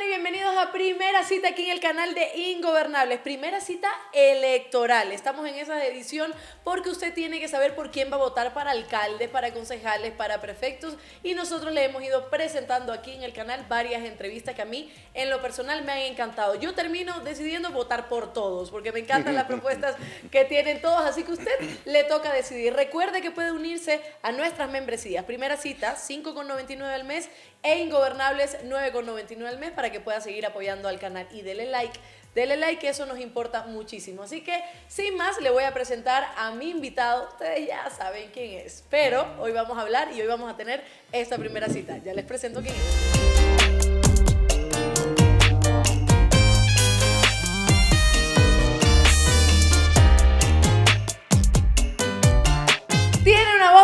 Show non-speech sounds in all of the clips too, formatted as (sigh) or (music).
Y bienvenidos a primera cita aquí en el canal de Ingobernables. Primera cita electoral. Estamos en esa edición porque usted tiene que saber por quién va a votar para alcaldes, para concejales, para prefectos. Y nosotros le hemos ido presentando aquí en el canal varias entrevistas que a mí en lo personal me han encantado. Yo termino decidiendo votar por todos porque me encantan las (laughs) propuestas que tienen todos. Así que usted le toca decidir. Recuerde que puede unirse a nuestras membresías. Primera cita, 5,99 al mes e Ingobernables 9,99 al mes para que puedas seguir apoyando al canal y dele like. Dele like, que eso nos importa muchísimo. Así que, sin más, le voy a presentar a mi invitado. Ustedes ya saben quién es, pero hoy vamos a hablar y hoy vamos a tener esta primera cita. Ya les presento quién es.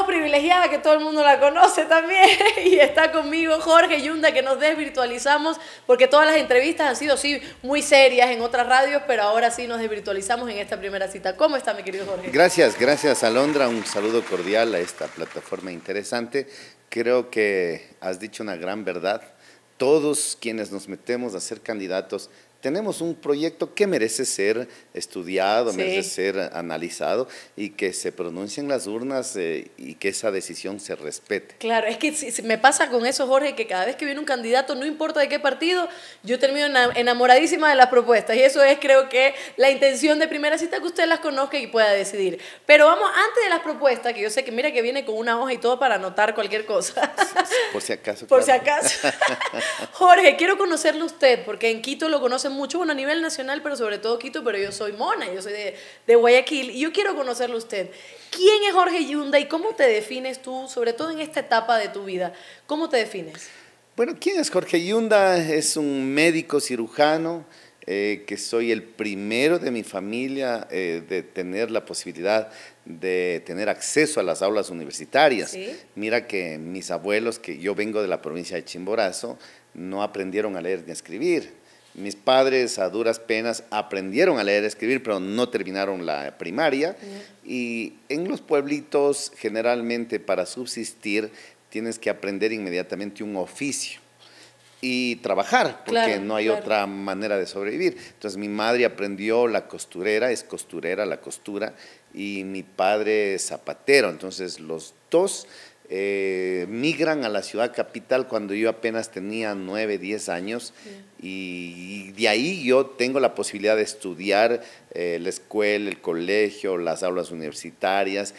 privilegiada que todo el mundo la conoce también. (laughs) Y está conmigo Jorge Yunda, que nos desvirtualizamos, porque todas las entrevistas han sido sí muy serias en otras radios, pero ahora sí nos desvirtualizamos en esta primera cita. ¿Cómo está, mi querido Jorge? Gracias, gracias, Alondra. Un saludo cordial a esta plataforma interesante. Creo que has dicho una gran verdad. Todos quienes nos metemos a ser candidatos tenemos un proyecto que merece ser estudiado, merece ser analizado y que se en las urnas eh, y que esa decisión se respete. Claro, es que me pasa con eso, Jorge, que cada vez que viene un candidato, no importa de qué partido, yo termino enamoradísima de las propuestas y eso es creo que la intención de primera cita que usted las conozca y pueda decidir. Pero vamos, antes de las propuestas, que yo sé que mira que viene con una hoja y todo para anotar cualquier cosa. Por si acaso. Por si acaso. (laughs) Jorge, quiero conocerlo usted, porque en Quito lo conoce mucho, bueno, a nivel nacional, pero sobre todo Quito, pero yo soy mona, yo soy de, de Guayaquil y yo quiero conocerlo usted. ¿Quién es Jorge Yunda y cómo te defines tú, sobre todo en esta etapa de tu vida? ¿Cómo te defines? Bueno, ¿quién es Jorge Yunda? Es un médico cirujano. Eh, que soy el primero de mi familia eh, de tener la posibilidad de tener acceso a las aulas universitarias. Mira que mis abuelos, que yo vengo de la provincia de Chimborazo, no aprendieron a leer ni a escribir. Mis padres a duras penas aprendieron a leer y escribir, pero no terminaron la primaria. Y en los pueblitos, generalmente para subsistir, tienes que aprender inmediatamente un oficio y trabajar, porque no hay otra manera de sobrevivir. Entonces mi madre aprendió la costurera, es costurera la costura, y mi padre zapatero. Entonces los dos eh, migran a la ciudad capital cuando yo apenas tenía 9, diez años y, de ahí yo tengo la posibilidad de estudiar eh, la escuela, el colegio, las aulas universitarias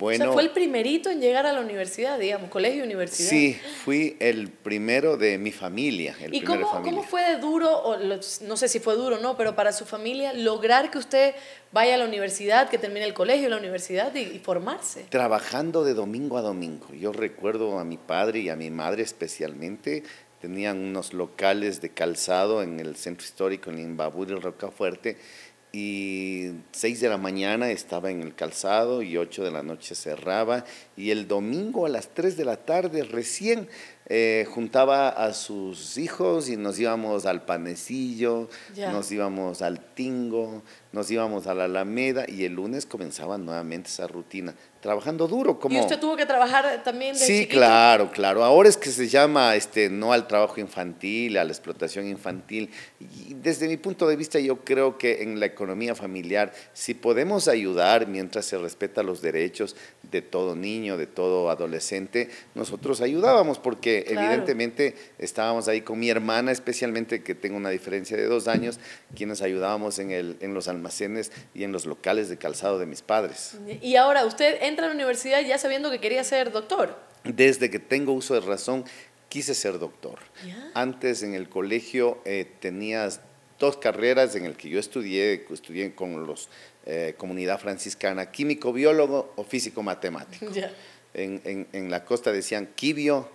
o sea, fue el primerito en llegar a la universidad, digamos, colegio y universidad. Sí, fui el primero de mi familia. El ¿Y cómo, familia. cómo, fue de duro, o no sé si fue duro o no, pero para su familia lograr que usted vaya a la universidad, que termine el colegio, la universidad y, formarse? Trabajando de domingo a domingo. Yo recuerdo a mi padre y a mi madre especialmente tenían unos locales de calzado en el centro histórico, en Imbabur y Rocafuerte, y 6 de la mañana estaba en el calzado y 8 de la noche cerraba y el domingo a las 3 de la tarde recién eh, juntaba a sus hijos y nos íbamos al panecillo, nos íbamos al tingo, nos íbamos a la Alameda y el lunes comenzaba nuevamente esa rutina trabajando duro. Como... Y usted tuvo que trabajar también. De sí, claro, claro. Ahora es que se llama este, no al trabajo infantil, a la explotación infantil. Y desde mi punto de vista, yo creo que en la economía familiar, si podemos ayudar mientras se respeta los derechos de todo niño, de todo adolescente, nosotros ayudábamos porque evidentemente estábamos ahí con mi hermana, especialmente que tengo una diferencia de dos años, quienes ayudábamos en, el, en los almacenes y en los locales de calzado de mis padres. Y ahora usted entra a la universidad ya sabiendo que quería ser doctor. Desde que tengo uso de razón, quise ser doctor. Antes en el colegio eh, tenías dos carreras en el que yo estudié, estudié con los eh, comunidad franciscana, químico, biólogo o físico matemático. En, en, la costa decían quibio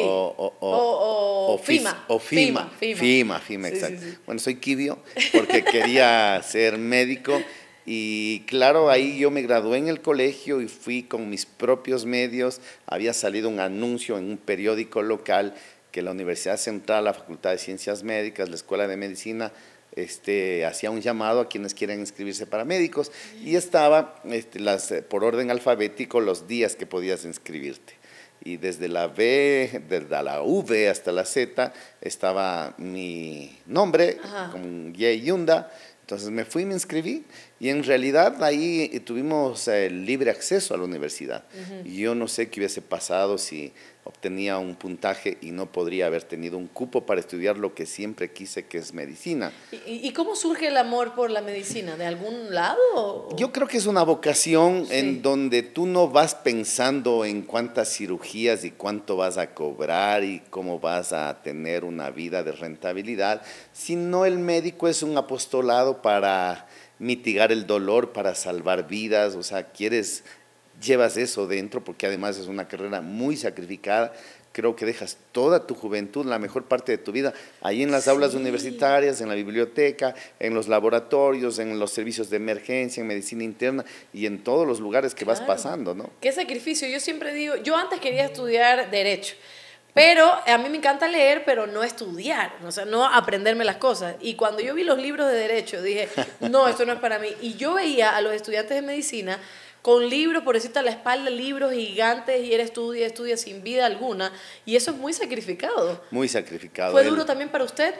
o, o, o, FIMA. O FIMA, FIMA, FIMA, exacto. bueno, soy quibio porque quería ser médico y claro, ahí yo me gradué en el colegio y fui con mis propios medios. Había salido un anuncio en un periódico local que la Universidad Central, la Facultad de Ciencias Médicas, la Escuela de Medicina, este, hacía un llamado a quienes quieren inscribirse para médicos y estaba este, las, por orden alfabético los días que podías inscribirte. Y desde la B, desde la V hasta la Z estaba mi nombre, con Yunda. Entonces me fui me inscribí y en realidad ahí eh, tuvimos eh, libre acceso a la universidad. yo no sé qué hubiese pasado si obtenía un puntaje y no podría haber tenido un cupo para estudiar lo que siempre quise, que es medicina. ¿Y, cómo surge el amor por la medicina? ¿De algún lado? Yo creo que es una vocación en donde tú no vas pensando en cuántas cirugías y cuánto vas a cobrar y cómo vas a tener una vida de rentabilidad, sino el médico es un apostolado para mitigar el dolor para salvar vidas, o sea, quieres, llevas eso dentro porque además es una carrera muy sacrificada, creo que dejas toda tu juventud, la mejor parte de tu vida, ahí en las aulas universitarias, en la biblioteca, en los laboratorios, en los servicios de emergencia, en medicina interna y en todos los lugares que vas pasando, ¿no? Qué sacrificio. Yo siempre digo, yo antes quería estudiar derecho. Pero a mí me encanta leer, pero no estudiar, o sea, no aprenderme las cosas. Y cuando yo vi los libros de derecho, dije, (laughs) no, esto no es para mí. Y yo veía a los estudiantes de medicina con libros, por decirte a la espalda, libros gigantes, y él estudia, estudia sin vida alguna, y eso es muy sacrificado. Muy sacrificado. ¿Fue duro también para usted?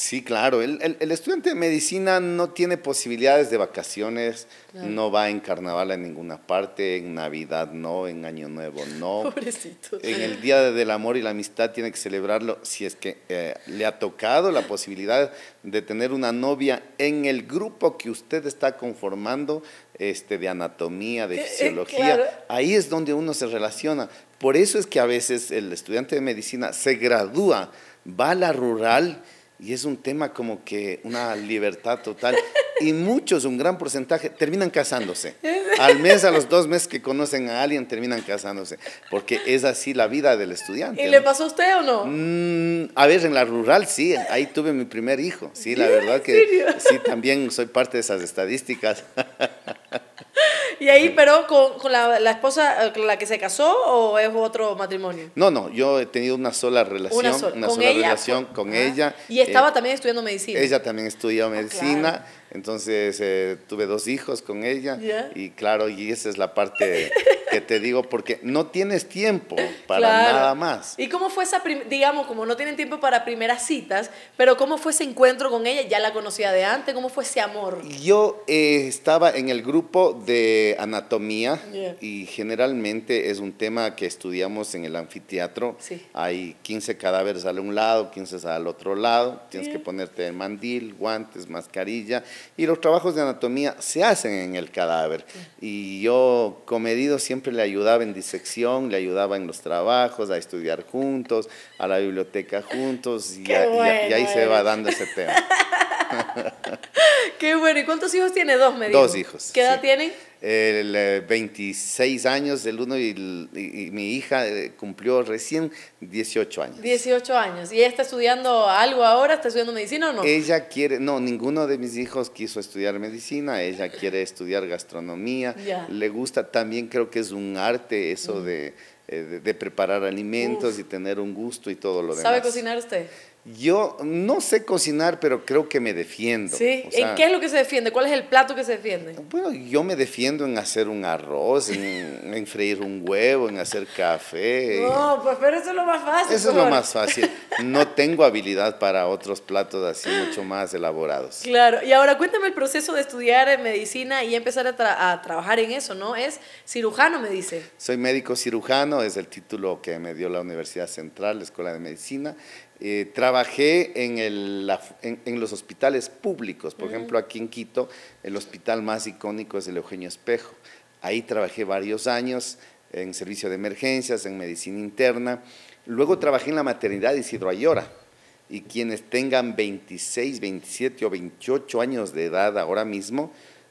Sí, claro. El, estudiante de medicina no tiene posibilidades de vacaciones, no va en carnaval a ninguna parte, en Navidad no, en Año Nuevo no. (laughs) Pobrecito. En el Día del Amor y la Amistad tiene que celebrarlo si es que eh, le ha tocado la posibilidad de tener una novia en el grupo que usted está conformando, este, de anatomía, de eh, eh, fisiología. Ahí es donde uno se relaciona. Por eso es que a veces el estudiante de medicina se gradúa, va a la rural y es un tema como que una libertad total. Y muchos, un gran porcentaje, terminan casándose. Al mes, a los dos meses que conocen a alguien, terminan casándose. Porque es así la vida del estudiante. ¿Y le pasó a usted o no? Mm, a ver, en la rural sí, ahí tuve mi primer hijo. Sí, la verdad que sí, también soy parte de esas estadísticas. (laughs) ¿Y ahí pero con, la, esposa, eh, con la que se casó o es otro matrimonio? No, no, yo he tenido una sola relación. Una, sola, relación con ella. Y estaba eh, también estudiando medicina. Ella también estudió ah, medicina. Entonces eh, tuve dos hijos con ella y claro, y esa es la parte que te digo porque no tienes tiempo para nada más. ¿Y cómo fue esa, digamos, como no tienen tiempo para primeras citas, pero cómo fue ese encuentro con ella? ¿Ya la conocía de antes? ¿Cómo fue ese amor? Yo eh, estaba en el grupo de anatomía y generalmente es un tema que estudiamos en el anfiteatro. Hay 15 cadáveres al un lado, 15 al otro lado, tienes que ponerte el mandil, guantes, mascarilla y los trabajos de anatomía se hacen en el cadáver. Y yo, comedido, siempre le ayudaba en disección, le ayudaba en los trabajos, a estudiar juntos, a la biblioteca juntos, y, ahí se va dando ese tema. (laughs) Qué bueno. ¿Y cuántos hijos tiene? Dos, me Dos hijos. ¿Qué edad tiene? el 26 eh, años del uno y, mi hija eh, cumplió recién 18 años. 18 años. ¿Y ella está estudiando algo ahora? ¿Está estudiando medicina o no? Ella quiere, no, ninguno de mis hijos quiso estudiar medicina, ella quiere estudiar gastronomía, le gusta, también creo que es un arte eso mm. eh, de, preparar alimentos y tener un gusto y todo lo demás. ¿Sabe cocinar usted? Yo no sé cocinar, pero creo que me defiendo. ¿En qué es lo que se defiende? ¿Cuál es el plato que se defiende? Bueno, yo me defiendo en hacer un arroz, en, (laughs) freír un huevo, en hacer café. No, pues pero eso es lo más fácil. Eso es lo más fácil. No tengo habilidad para otros platos así mucho más elaborados. Claro, y ahora cuéntame el proceso de estudiar en medicina y empezar a, a trabajar en eso, ¿no? Es cirujano, me dice. Soy médico cirujano, es el título que me dio la Universidad Central, la Escuela de Medicina eh, trabajé en, los hospitales públicos, por mm. ejemplo, aquí en Quito, el hospital más icónico es el Eugenio Espejo. Ahí trabajé varios años en servicio de emergencias, en medicina interna. Luego trabajé en la maternidad de Isidro Ayora. Y quienes tengan 26, 27 o 28 años de edad ahora mismo,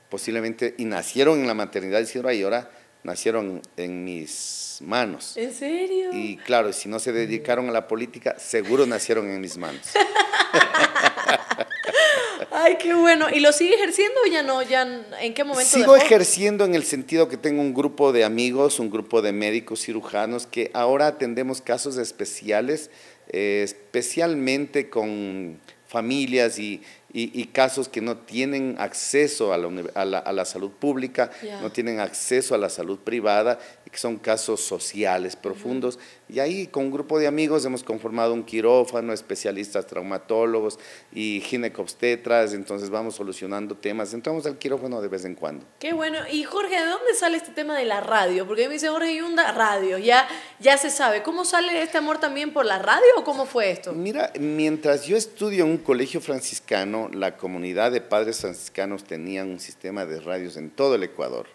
posiblemente, y nacieron en la maternidad Isidro Ayora, nacieron en mis manos. ¿En serio? Y claro, si no se dedicaron a la política, seguro nacieron en mis manos. (laughs) Ay, qué bueno. ¿Y lo sigue ejerciendo o ya no? Ya, ¿En qué momento? Sigo ejerciendo en el sentido que tengo un grupo de amigos, un grupo de médicos cirujanos que ahora atendemos casos especiales, eh, especialmente con familias y, y, casos que no tienen acceso a la, a la, salud pública, no tienen acceso a la salud privada que son casos sociales profundos. Y ahí con un grupo de amigos hemos conformado un quirófano, especialistas traumatólogos y ginecobstetras, entonces vamos solucionando temas. Entramos al quirófano de vez en cuando. Qué bueno. Y Jorge, ¿de dónde sale este tema de la radio? Porque me dice Jorge radio, ya, ya se sabe. ¿Cómo sale este amor también por la radio o cómo fue esto? Mira, mientras yo estudio en un colegio franciscano, la comunidad de padres franciscanos tenían un sistema de radios en todo el Ecuador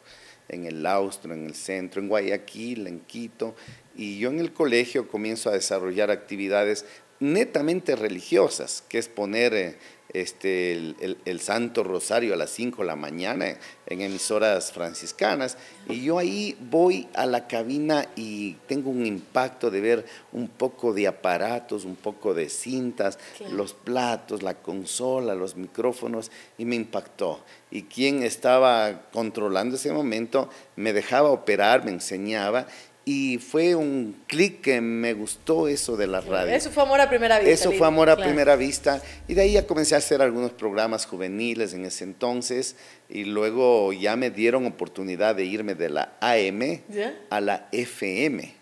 en el Austro, en el centro, en Guayaquil, en Quito, y yo en el colegio comienzo a desarrollar actividades netamente religiosas, que es poner eh, este, el, Santo Rosario a las 5 de la mañana en emisoras franciscanas. Y yo ahí voy a la cabina y tengo un impacto de ver un poco de aparatos, un poco de cintas, los platos, la consola, los micrófonos, y me impactó y quien estaba controlando ese momento me dejaba operar, me enseñaba y fue un clic que me gustó eso de la radio. Eso fue amor a primera vista. Eso fue amor a primera vista. Y de ahí ya comencé a hacer algunos programas juveniles en ese entonces. Y luego ya me dieron oportunidad de irme de la AM a la FM.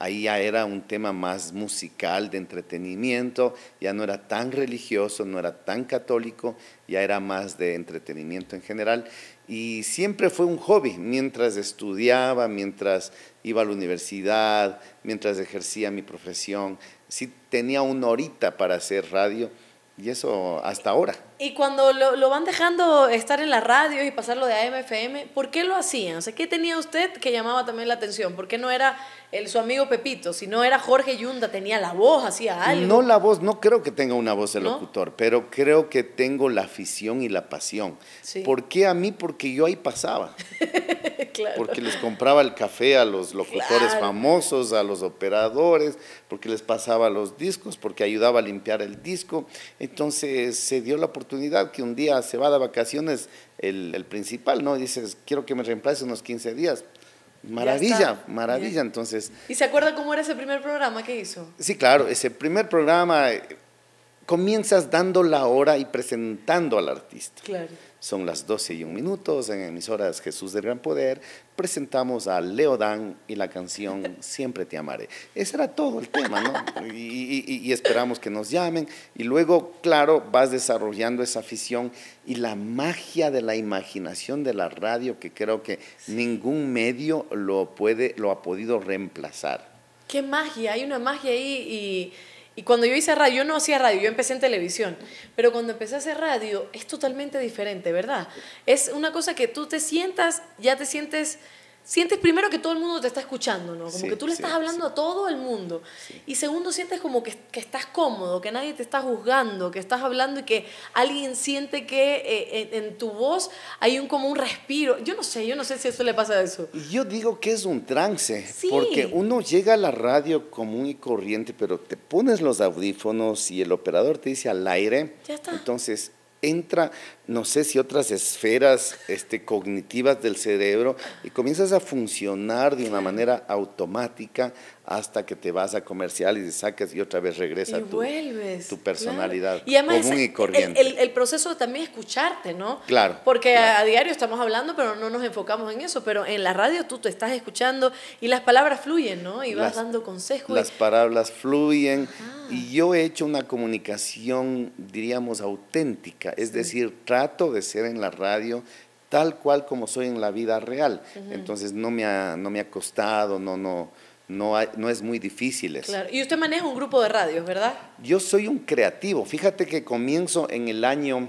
Ahí ya era un tema más musical, de entretenimiento, ya no era tan religioso, no era tan católico, ya era más de entretenimiento en general. Y siempre fue un hobby, mientras estudiaba, mientras iba a la universidad, mientras ejercía mi profesión. Sí tenía una horita para hacer radio y eso hasta ahora. Y cuando lo, van dejando estar en la radio y pasarlo de AMFM, ¿por qué lo hacían? ¿qué tenía usted que llamaba también la atención? ¿Por qué no era el, su amigo Pepito, sino era Jorge Yunda? ¿Tenía la voz, hacía algo? No la voz, no creo que tenga una voz el locutor, pero creo que tengo la afición y la pasión. ¿Por qué a mí? Porque yo ahí pasaba. (laughs) porque les compraba el café a los locutores famosos, a los operadores, porque les pasaba los discos, porque ayudaba a limpiar el disco. Entonces se dio la oportunidad que un día se va de vacaciones el, principal, ¿no? Dices, quiero que me reemplace unos 15 días. Maravilla, maravilla, entonces. ¿Y se acuerda cómo era ese primer programa que hizo? Sí, claro, ese primer programa eh, comienzas dando la hora y presentando al artista. Claro. Son las 12 y un minutos en emisoras Jesús del Gran Poder. Presentamos a Leodán y la canción (laughs) Siempre te amaré. Ese era todo el tema, ¿no? Y, esperamos que nos llamen. Y luego, claro, vas desarrollando esa afición y la magia de la imaginación de la radio que creo que ningún medio lo, puede, lo ha podido reemplazar. Qué magia, hay una magia ahí y y cuando yo hice radio, yo no hacía radio, yo empecé en televisión, pero cuando empecé a hacer radio es totalmente diferente, ¿verdad? Es una cosa que tú te sientas, ya te sientes sientes primero que todo el mundo te está escuchando, ¿no? Como que tú le estás hablando a todo el mundo. Y segundo, sientes como que, estás cómodo, que nadie te está juzgando, que estás hablando y que alguien siente que eh, en, tu voz hay un, como un respiro. Yo no sé, yo no sé si eso le pasa a eso. Yo digo que es un trance, porque uno llega a la radio común y corriente, pero te pones los audífonos y el operador te dice al aire. Ya está. Entonces entra, no sé si otras esferas este, cognitivas del cerebro y comienzas a funcionar de una manera automática hasta que te vas a comercial y te sacas y otra vez regresa tu, tu, personalidad y común y corriente. El, proceso de también escucharte, ¿no? Claro. Porque A, diario estamos hablando, pero no nos enfocamos en eso. Pero en la radio tú te estás escuchando y las palabras fluyen, ¿no? Y vas dando consejos. Las palabras fluyen. Ah. Y yo he hecho una comunicación, diríamos, auténtica. Es decir, trato de ser en la radio tal cual como soy en la vida real. Entonces no me ha, no me ha costado, no, no, no, no es muy difícil Claro. Y usted maneja un grupo de radios, ¿verdad? Yo soy un creativo. Fíjate que comienzo en el año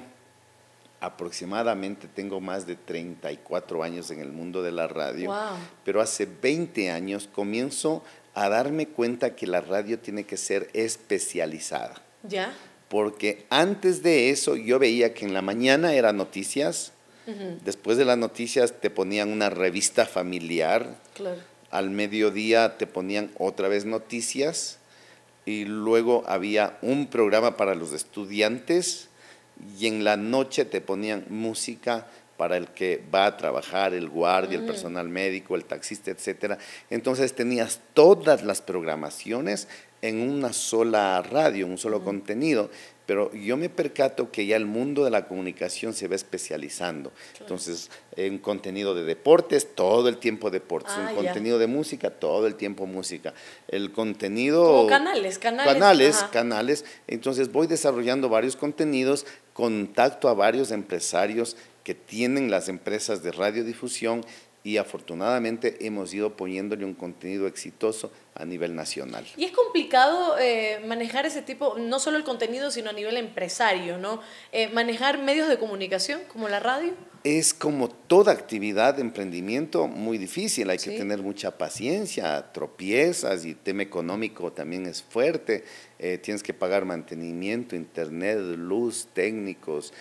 aproximadamente, tengo más de 34 años en el mundo de la radio, pero hace 20 años comienzo a darme cuenta que la radio tiene que ser especializada. ¿Ya? porque antes de eso yo veía que en la mañana eran noticias, después de las noticias te ponían una revista familiar, al mediodía te ponían otra vez noticias y luego había un programa para los estudiantes y en la noche te ponían música para el que va a trabajar, el guardia, el personal médico, el taxista, etcétera. Entonces tenías todas las programaciones en una sola radio, un solo contenido. Pero yo me percato que ya el mundo de la comunicación se va especializando. Entonces, un contenido de deportes, todo el tiempo deportes. un ah, contenido de música, todo el tiempo música. El contenido... canales, canales. Canales, canales. Entonces voy desarrollando varios contenidos, contacto a varios empresarios que tienen las empresas de radiodifusión y afortunadamente hemos ido poniéndole un contenido exitoso a nivel nacional. Y es complicado eh, manejar ese tipo, no solo el contenido, sino a nivel empresario, ¿no? Eh, manejar medios de comunicación como la radio. Es como toda actividad de emprendimiento muy difícil, hay que tener mucha paciencia, tropiezas y tema económico también es fuerte, eh, tienes que pagar mantenimiento, internet, luz, técnicos,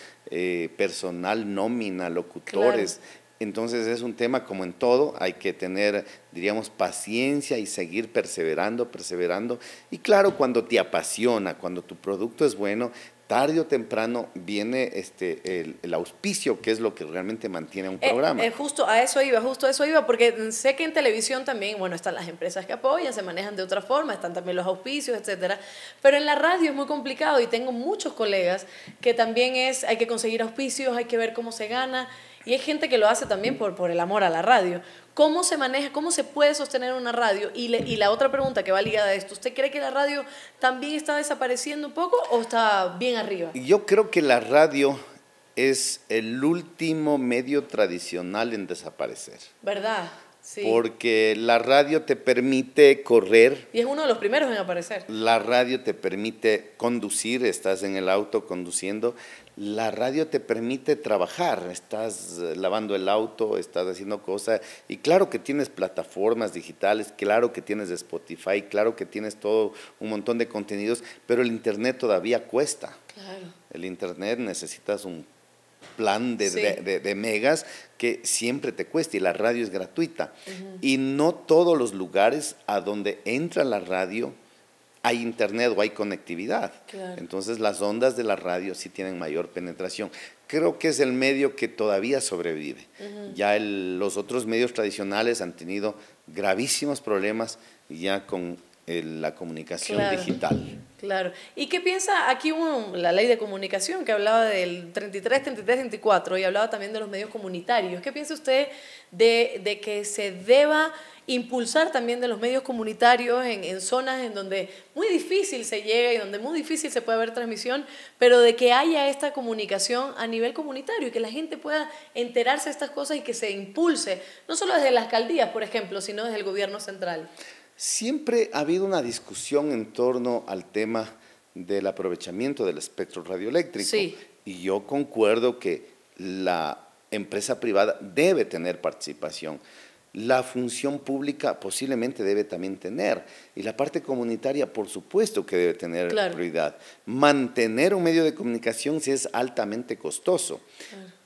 personal, nómina, locutores. Entonces es un tema como en todo, hay que tener, diríamos, paciencia y seguir perseverando, perseverando. Y claro, cuando te apasiona, cuando tu producto es bueno, tarde o temprano viene este, el, auspicio, que es lo que realmente mantiene un eh, programa. Eh, justo a eso iba, justo a eso iba, porque sé que en televisión también, bueno, están las empresas que apoyan, se manejan de otra forma, están también los auspicios, etc. pero en la radio es muy complicado y tengo muchos colegas que también es, hay que conseguir auspicios, hay que ver cómo se gana, y hay gente que lo hace también por, por el amor a la radio. ¿Cómo se maneja, cómo se puede sostener una radio? Y, y la otra pregunta que va ligada a esto, ¿usted cree que la radio también está desapareciendo un poco o está bien arriba? Yo creo que la radio es el último medio tradicional en desaparecer. ¿Verdad? Sí. Porque la radio te permite correr. Y es uno de los primeros en aparecer. La radio te permite conducir, estás en el auto conduciendo, la radio te permite trabajar, estás eh, lavando el auto, estás haciendo cosas, y claro que tienes plataformas digitales, claro que tienes Spotify, claro que tienes todo un montón de contenidos, pero el Internet todavía cuesta. Claro. El Internet necesitas un plan de, megas que siempre te cuesta y la radio es gratuita. Y no todos los lugares a donde entra la radio hay internet o hay conectividad. Entonces las ondas de la radio sí tienen mayor penetración. Creo que es el medio que todavía sobrevive. Ya los otros medios tradicionales han tenido gravísimos problemas ya con eh, la comunicación digital. Claro. ¿Y qué piensa aquí la ley de comunicación que hablaba del 33, 33, 34 y hablaba también de los medios comunitarios? ¿Qué piensa usted de que se deba impulsar también de los medios comunitarios en, en, zonas en donde muy difícil se llega y donde muy difícil se puede ver transmisión, pero de que haya esta comunicación a nivel comunitario y que la gente pueda enterarse de estas cosas y que se impulse, no solo desde las alcaldías, por ejemplo, sino desde el gobierno central. Siempre ha habido una discusión en torno al tema del aprovechamiento del espectro radioeléctrico. Y yo concuerdo que la empresa privada debe tener participación la función pública posiblemente debe también tener y la parte comunitaria por supuesto que debe tener la prioridad. Mantener un medio de comunicación si es altamente costoso.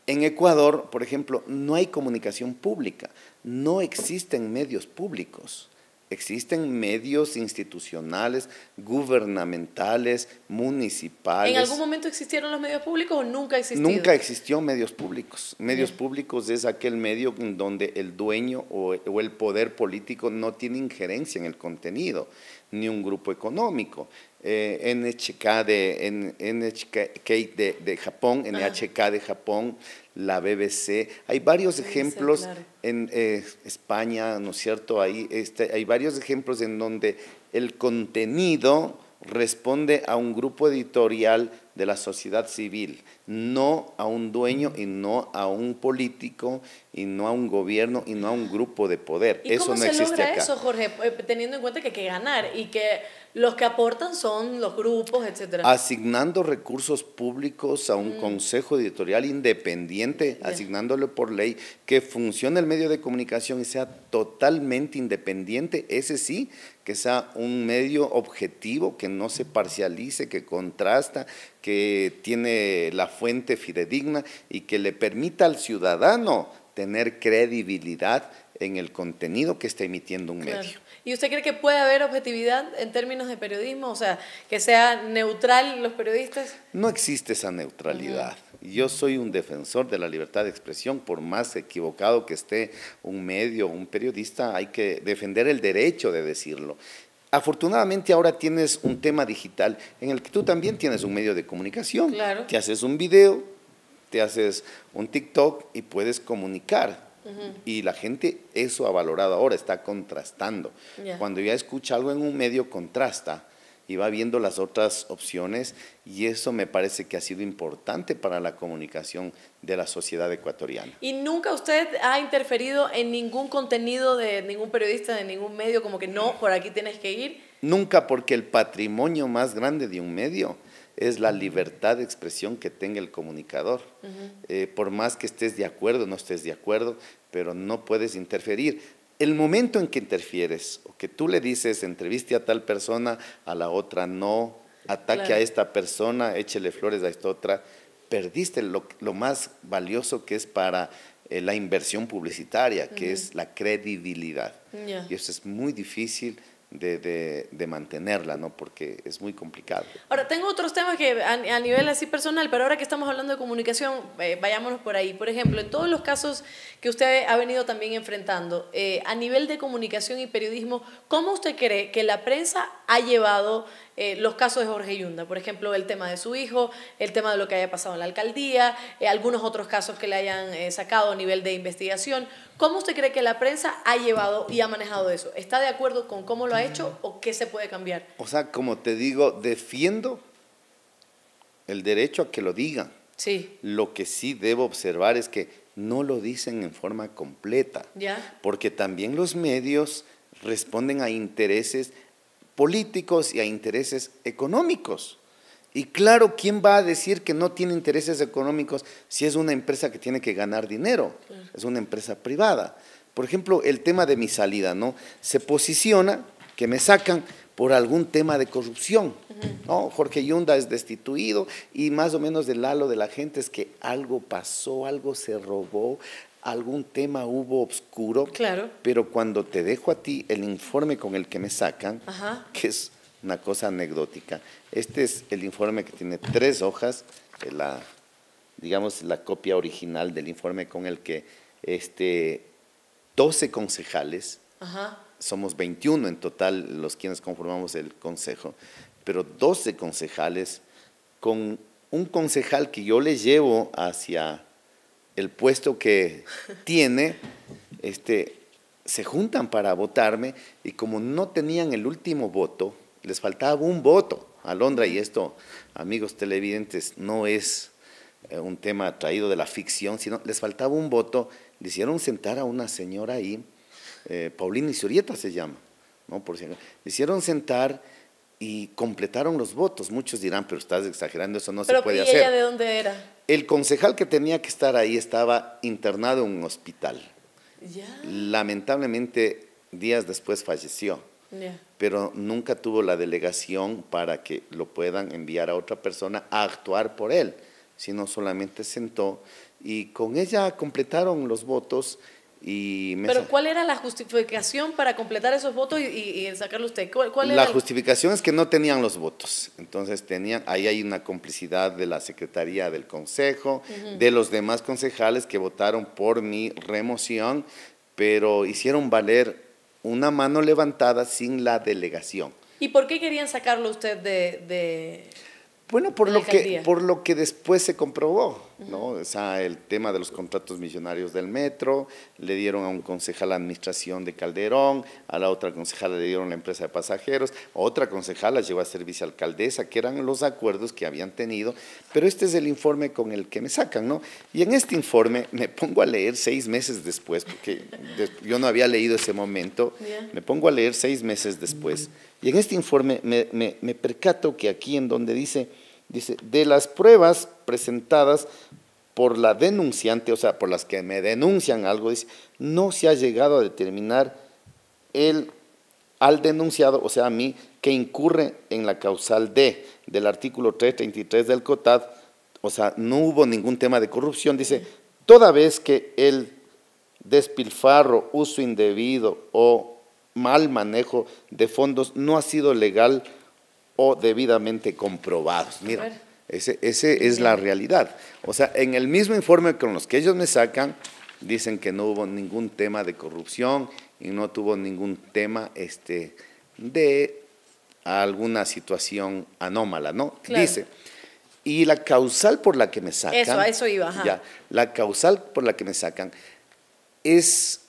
En Ecuador, por ejemplo, no hay comunicación pública, no existen medios públicos. Existen medios institucionales, gubernamentales, municipales. ¿En algún momento existieron los medios públicos o nunca existieron? Nunca existió medios públicos. Medios públicos es aquel medio donde el dueño o, el poder político no tiene injerencia en el contenido, ni un grupo económico. Eh, NHK, de, NHK de, de Japón, NHK de Japón, la BBC. Hay varios ejemplos en eh, España, ¿no es cierto? Este, hay varios ejemplos en donde el contenido responde a un grupo editorial de la sociedad civil no a un dueño y no a un político y no a un gobierno y no a un grupo de poder. ¿Y eso cómo no se existe logra acá. eso, Jorge? Eh, teniendo en cuenta que hay que ganar y que los que aportan son los grupos, etcétera. Asignando recursos públicos a un mm. consejo editorial independiente, asignándole por ley que funcione el medio de comunicación y sea totalmente independiente, ese sí que sea un medio objetivo, que no se parcialice, que contrasta, que tiene la fuente fidedigna y que le permita al ciudadano tener credibilidad en el contenido que está emitiendo un medio. ¿Y usted cree que puede haber objetividad en términos de periodismo? O sea, que sea neutral los periodistas. No existe esa neutralidad. Yo soy un defensor de la libertad de expresión, por más equivocado que esté un medio, un periodista, hay que defender el derecho de decirlo. Afortunadamente ahora tienes un tema digital en el que tú también tienes un medio de comunicación. Claro. Te haces un video, te haces un TikTok y puedes comunicar. Y la gente eso ha valorado ahora, está contrastando. Cuando ya escucha algo en un medio, contrasta y va viendo las otras opciones y eso me parece que ha sido importante para la comunicación de la sociedad ecuatoriana. ¿Y nunca usted ha interferido en ningún contenido de ningún periodista, de ningún medio, como que no, por aquí tienes que ir? Nunca, porque el patrimonio más grande de un medio es la libertad de expresión que tenga el comunicador. Eh, por más que estés de acuerdo, o no estés de acuerdo, pero no puedes interferir el momento en que interfieres o que tú le dices entreviste a tal persona, a la otra no, ataque a esta persona, échele flores a esta otra, perdiste lo, más valioso que es para eh, la inversión publicitaria, que es la credibilidad. Y eso es muy difícil de, mantenerla, ¿no? Porque es muy complicado. Ahora, tengo otros temas que a, nivel así personal, pero ahora que estamos hablando de comunicación, eh, vayámonos por ahí. Por ejemplo, en todos los casos que usted ha venido también enfrentando, eh, a nivel de comunicación y periodismo, ¿cómo usted cree que la prensa ha llevado eh, los casos de Jorge Yunda, por ejemplo, el tema de su hijo, el tema de lo que haya pasado en la alcaldía, eh, algunos otros casos que le hayan eh, sacado a nivel de investigación. ¿Cómo usted cree que la prensa ha llevado y ha manejado eso? ¿Está de acuerdo con cómo lo ha hecho o qué se puede cambiar? O sea, como te digo, defiendo el derecho a que lo digan. Sí. Lo que sí debo observar es que no lo dicen en forma completa. ¿Ya? Porque también los medios responden a intereses políticos y a intereses económicos. Y claro, ¿quién va a decir que no tiene intereses económicos si es una empresa que tiene que ganar dinero? Es una empresa privada. Por ejemplo, el tema de mi salida, ¿no? Se posiciona que me sacan por algún tema de corrupción, ¿no? Jorge Yunda es destituido y más o menos del halo de la gente es que algo pasó, algo se robó, algún tema hubo obscuro, pero cuando te dejo a ti el informe con el que me sacan, que es una cosa anecdótica, este es el informe que tiene tres hojas, eh, la, digamos la copia original del informe con el que este, 12 concejales, somos 21 en total los quienes conformamos el consejo, pero 12 concejales con un concejal que yo le llevo hacia el puesto que tiene, este, se juntan para votarme y como no tenían el último voto, les faltaba un voto a Londra y esto, amigos televidentes, no es eh, un tema traído de la ficción, sino les faltaba un voto, le hicieron sentar a una señora ahí, eh, Paulina Isurieta se llama, ¿no? Por si, le hicieron sentar y completaron los votos. Muchos dirán, pero estás exagerando, eso no se puede hacer. ella de dónde era? El concejal que tenía que estar ahí estaba internado en un hospital. Lamentablemente, días después falleció. Pero nunca tuvo la delegación para que lo puedan enviar a otra persona a actuar por él, sino solamente sentó y con ella completaron los votos pero ¿cuál era la justificación para completar esos votos y, sacarlo usted? ¿Cuál, la justificación es que no tenían los votos. Entonces tenían, ahí hay una complicidad de la Secretaría del Consejo, de los demás concejales que votaron por mi remoción, pero hicieron valer una mano levantada sin la delegación. ¿Y por qué querían sacarlo usted de... bueno, por, lo que, por lo que después se comprobó ¿no? el tema de los contratos millonarios del metro, le dieron a un concejal la administración de Calderón, a la otra concejala le dieron la empresa de pasajeros, a otra concejala llegó a ser alcaldesa, que eran los acuerdos que habían tenido, pero este es el informe con el que me sacan, ¿no? Y en este informe me pongo a leer seis meses después, porque yo no había leído ese momento, me pongo a leer seis meses después, y en este informe me, me, me percato que aquí en donde dice, dice, de las pruebas presentadas, por la denunciante, o sea, por las que me denuncian algo, dice, no se ha llegado a determinar el, al denunciado, o sea, a mí, que incurre en la causal D del artículo 333 del COTAD, o sea, no hubo ningún tema de corrupción, dice, toda vez que el despilfarro, uso indebido o mal manejo de fondos no ha sido legal o debidamente comprobado. Mira. Esa es la realidad. O sea, en el mismo informe con los que ellos me sacan, dicen que no hubo ningún tema de corrupción y no tuvo ningún tema este, de alguna situación anómala, ¿no? Dice. Y la causal por la que me sacan. Eso, eso iba, la causal por la que me sacan es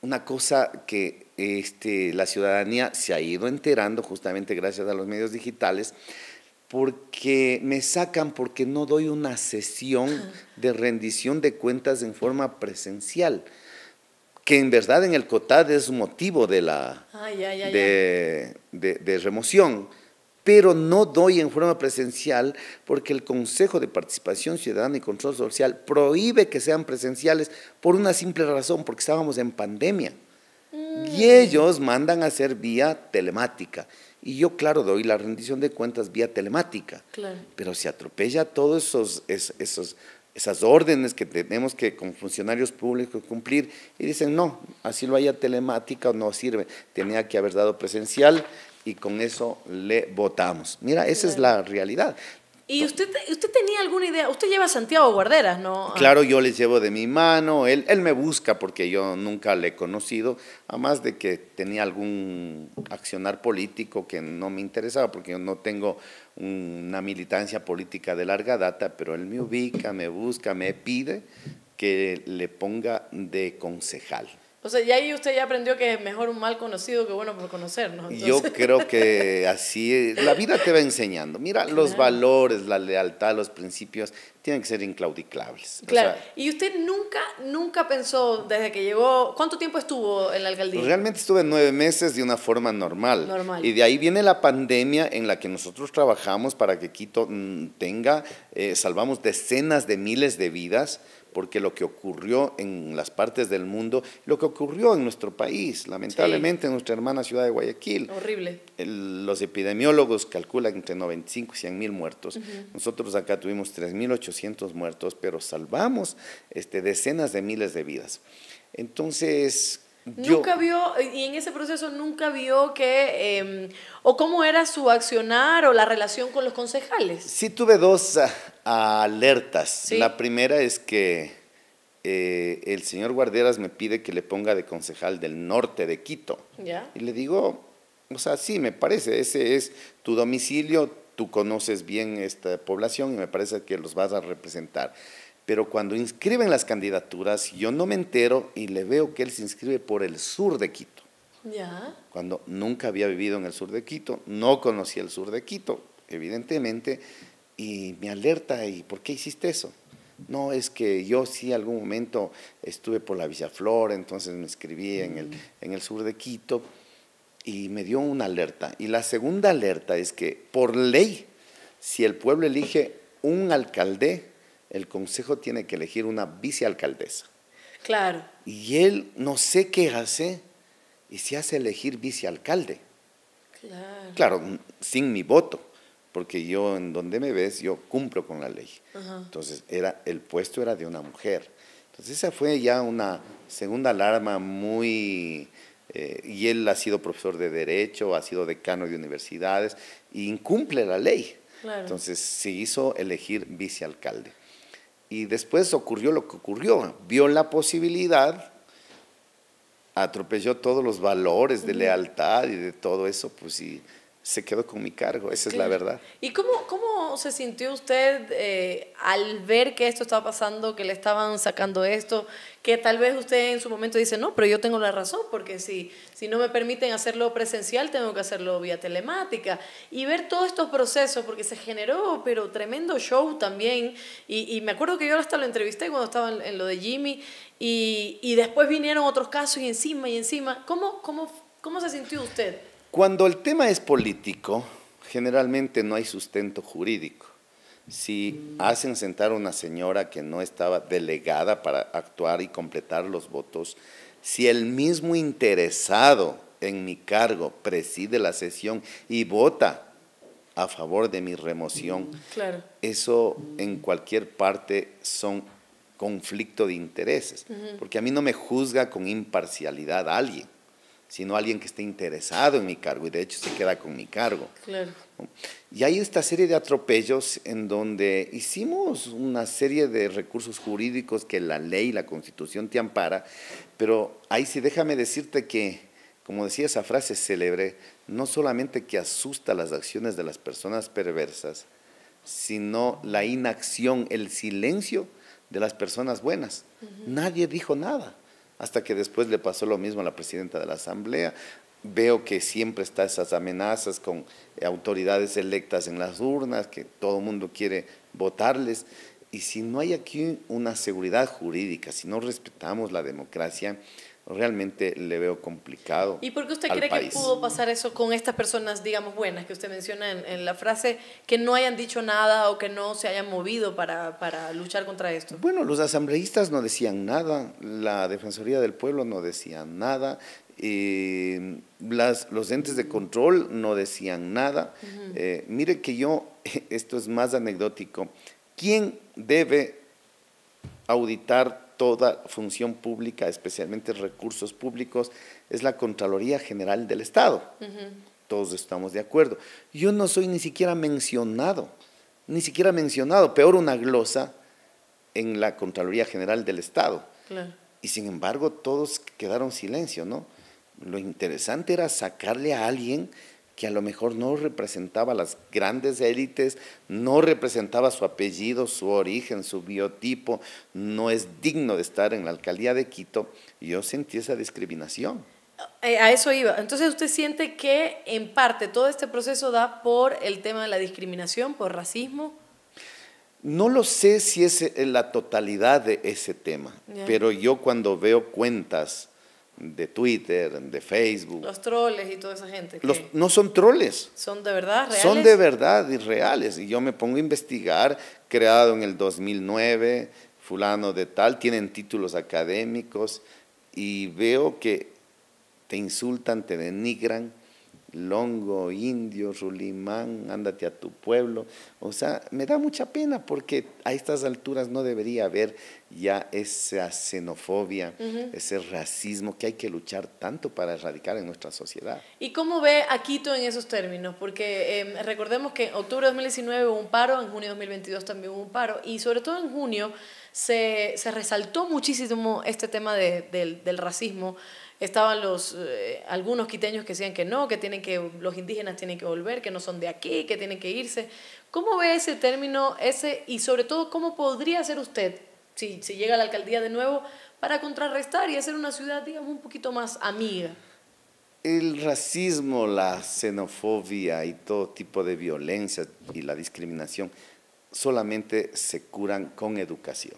una cosa que este, la ciudadanía se ha ido enterando justamente gracias a los medios digitales porque me sacan porque no doy una sesión (laughs) de rendición de cuentas en forma presencial, que en verdad en el COTAD es motivo de la de, de, remoción, pero no doy en forma presencial porque el Consejo de Participación Ciudadana y Control Social prohíbe que sean presenciales por una simple razón, porque estábamos en pandemia. Y ellos mandan a hacer vía telemática. Y yo, claro, doy la rendición de cuentas vía telemática. Pero se atropella todos esos, esos, esas órdenes que tenemos que con funcionarios públicos cumplir y dicen, no, así lo haya telemática, no sirve, tenía que haber dado presencial y con eso le votamos. Mira, esa es la realidad. ¿Y usted, usted tenía alguna idea? Usted lleva a Santiago Guarderas, ¿no? Ah. Claro, yo les llevo de mi mano, él, él me busca porque yo nunca le he conocido, además de que tenía algún accionar político que no me interesaba, porque yo no tengo una militancia política de larga data, pero él me ubica, me busca, me pide que le ponga de concejal. O sea, ya ahí usted ya aprendió que es mejor un mal conocido que bueno por ¿no? Yo creo que (laughs) así, la vida te va enseñando. Mira, los valores, la lealtad, los principios, tienen que ser inclaudicables. Claro. y usted nunca, nunca pensó desde que llegó, ¿cuánto tiempo estuvo en la alcaldía? Realmente estuve nueve meses de una forma normal. Normal. Y de ahí viene la pandemia en la que nosotros trabajamos para que Quito mm, tenga, eh, salvamos decenas de miles de vidas porque lo que ocurrió en las partes del mundo, lo que ocurrió en nuestro país, lamentablemente en nuestra hermana ciudad de Guayaquil. Horrible. los epidemiólogos calculan entre 95 y 100 mil muertos. Nosotros acá tuvimos 3.800 muertos, pero salvamos este, decenas de miles de vidas. Entonces, Nunca vio, y en ese proceso nunca vio que, em, o cómo era su accionar o la relación con los concejales. Sí tuve dos ah, alertas. La primera es que eh, el señor Guarderas me pide que le ponga de concejal del norte de Quito. Y le digo, o sea, sí, me parece, ese es tu domicilio, tú conoces bien esta población y me parece que los vas a representar pero cuando inscriben las candidaturas, yo no me entero y le veo que él se inscribe por el sur de Quito. Ya. Cuando nunca había vivido en el sur de Quito, no conocía el sur de Quito, evidentemente, y me alerta, ¿y por qué hiciste eso? No, es que yo sí algún momento estuve por la Villaflor, entonces me escribí en, el, en el sur de Quito y me dio una alerta. Y la segunda alerta es que por ley, si el pueblo elige un alcalde, el consejo tiene que elegir una vicealcaldesa. Claro. Y él no sé qué hace y se hace elegir vicealcalde. Claro. Claro, sin mi voto, porque yo en donde me ves, yo cumplo con la ley. Entonces, era, el puesto era de una mujer. Entonces, esa fue ya una segunda alarma muy... Eh, y él ha sido profesor de derecho, ha sido decano de universidades, y incumple la ley. Claro. Entonces, se hizo elegir vicealcalde. Y después ocurrió lo que ocurrió. Vio la posibilidad, atropelló todos los valores de lealtad y de todo eso, pues sí se quedó con mi cargo, esa es la verdad. ¿Y cómo, cómo se sintió usted eh, al ver que esto estaba pasando, que le estaban sacando esto, que tal vez usted en su momento dice, no, pero yo tengo la razón, porque si, si no me permiten hacerlo presencial, tengo que hacerlo vía telemática, y ver todos estos procesos, porque se generó, pero tremendo show también, y, me acuerdo que yo hasta lo entrevisté cuando estaba en, lo de Jimmy, y, después vinieron otros casos y encima y encima, ¿cómo, cómo se sintió usted? Cuando el tema es político, generalmente no hay sustento jurídico. Si hacen sentar a una señora que no estaba delegada para actuar y completar los votos, si el mismo interesado en mi cargo preside la sesión y vota a favor de mi remoción, mm, eso en cualquier parte son conflicto de intereses, porque a mí no me juzga con imparcialidad a alguien sino alguien que esté interesado en mi cargo y de hecho se queda con mi cargo. Y hay esta serie de atropellos en donde hicimos una serie de recursos jurídicos que la ley, la constitución te ampara, pero ahí sí déjame decirte que, como decía esa frase célebre, no solamente que asusta las acciones de las personas perversas, sino la inacción, el silencio de las personas buenas. Nadie dijo nada hasta que después le pasó lo mismo a la presidenta de la Asamblea. Veo que siempre están esas amenazas con eh, autoridades electas en las urnas, que todo el mundo quiere votarles. Y si no hay aquí una seguridad jurídica, si no respetamos la democracia, realmente le veo complicado. ¿Y por qué usted cree que pudo pasar eso con estas personas, digamos, buenas que usted menciona en, la frase, que no hayan dicho nada o que no se hayan movido para, luchar contra esto? Bueno, los asambleístas no decían nada, la Defensoría del Pueblo no decía nada. Eh, los entes de control no decían nada. Eh, mire que yo, (laughs) esto es más anecdótico, ¿quién debe auditar toda función pública, especialmente recursos públicos, es la Contraloría General del Estado. Todos estamos de acuerdo. Yo no soy ni siquiera mencionado, ni siquiera mencionado, peor una glosa en la Contraloría General del Estado. Y sin embargo, todos quedaron silencio, ¿no? Lo interesante era sacarle a alguien que a lo mejor no representaba las grandes élites, no representaba su apellido, su origen, su biotipo, no es digno de estar en la alcaldía de Quito, yo sentí esa discriminación. Eh, a eso iba. Entonces usted siente que en parte todo este proceso da por el tema de la discriminación, por racismo. No lo sé si es eh, la totalidad de ese tema, pero yo cuando veo cuentas de Twitter, de Facebook. Los troles y toda esa gente. no son troles. Son de verdad reales. Son de verdad y reales. Y yo me pongo a investigar, creado en el 2009, fulano de tal, tienen títulos académicos y veo que te insultan, te denigran Longo, Indio, Rulimán, ándate a tu pueblo. O sea, me da mucha pena porque a estas alturas no debería haber ya esa xenofobia, ese racismo que hay que luchar tanto para erradicar en nuestra sociedad. ¿Y cómo ve a Quito en esos términos? Porque em, recordemos que en octubre de 2019 hubo un paro, en junio de 2022 también hubo un paro, y sobre todo en junio se, resaltó muchísimo este tema del, del racismo. Estaban los, eh, algunos quiteños que decían que no, que, tienen que los indígenas tienen que volver, que no son de aquí, que tienen que irse. ¿Cómo ve ese término ese y sobre todo cómo podría ser usted, si, si llega a la alcaldía de nuevo, para contrarrestar y hacer una ciudad, digamos, un poquito más amiga? El racismo, la xenofobia y todo tipo de violencia y la discriminación solamente se curan con educación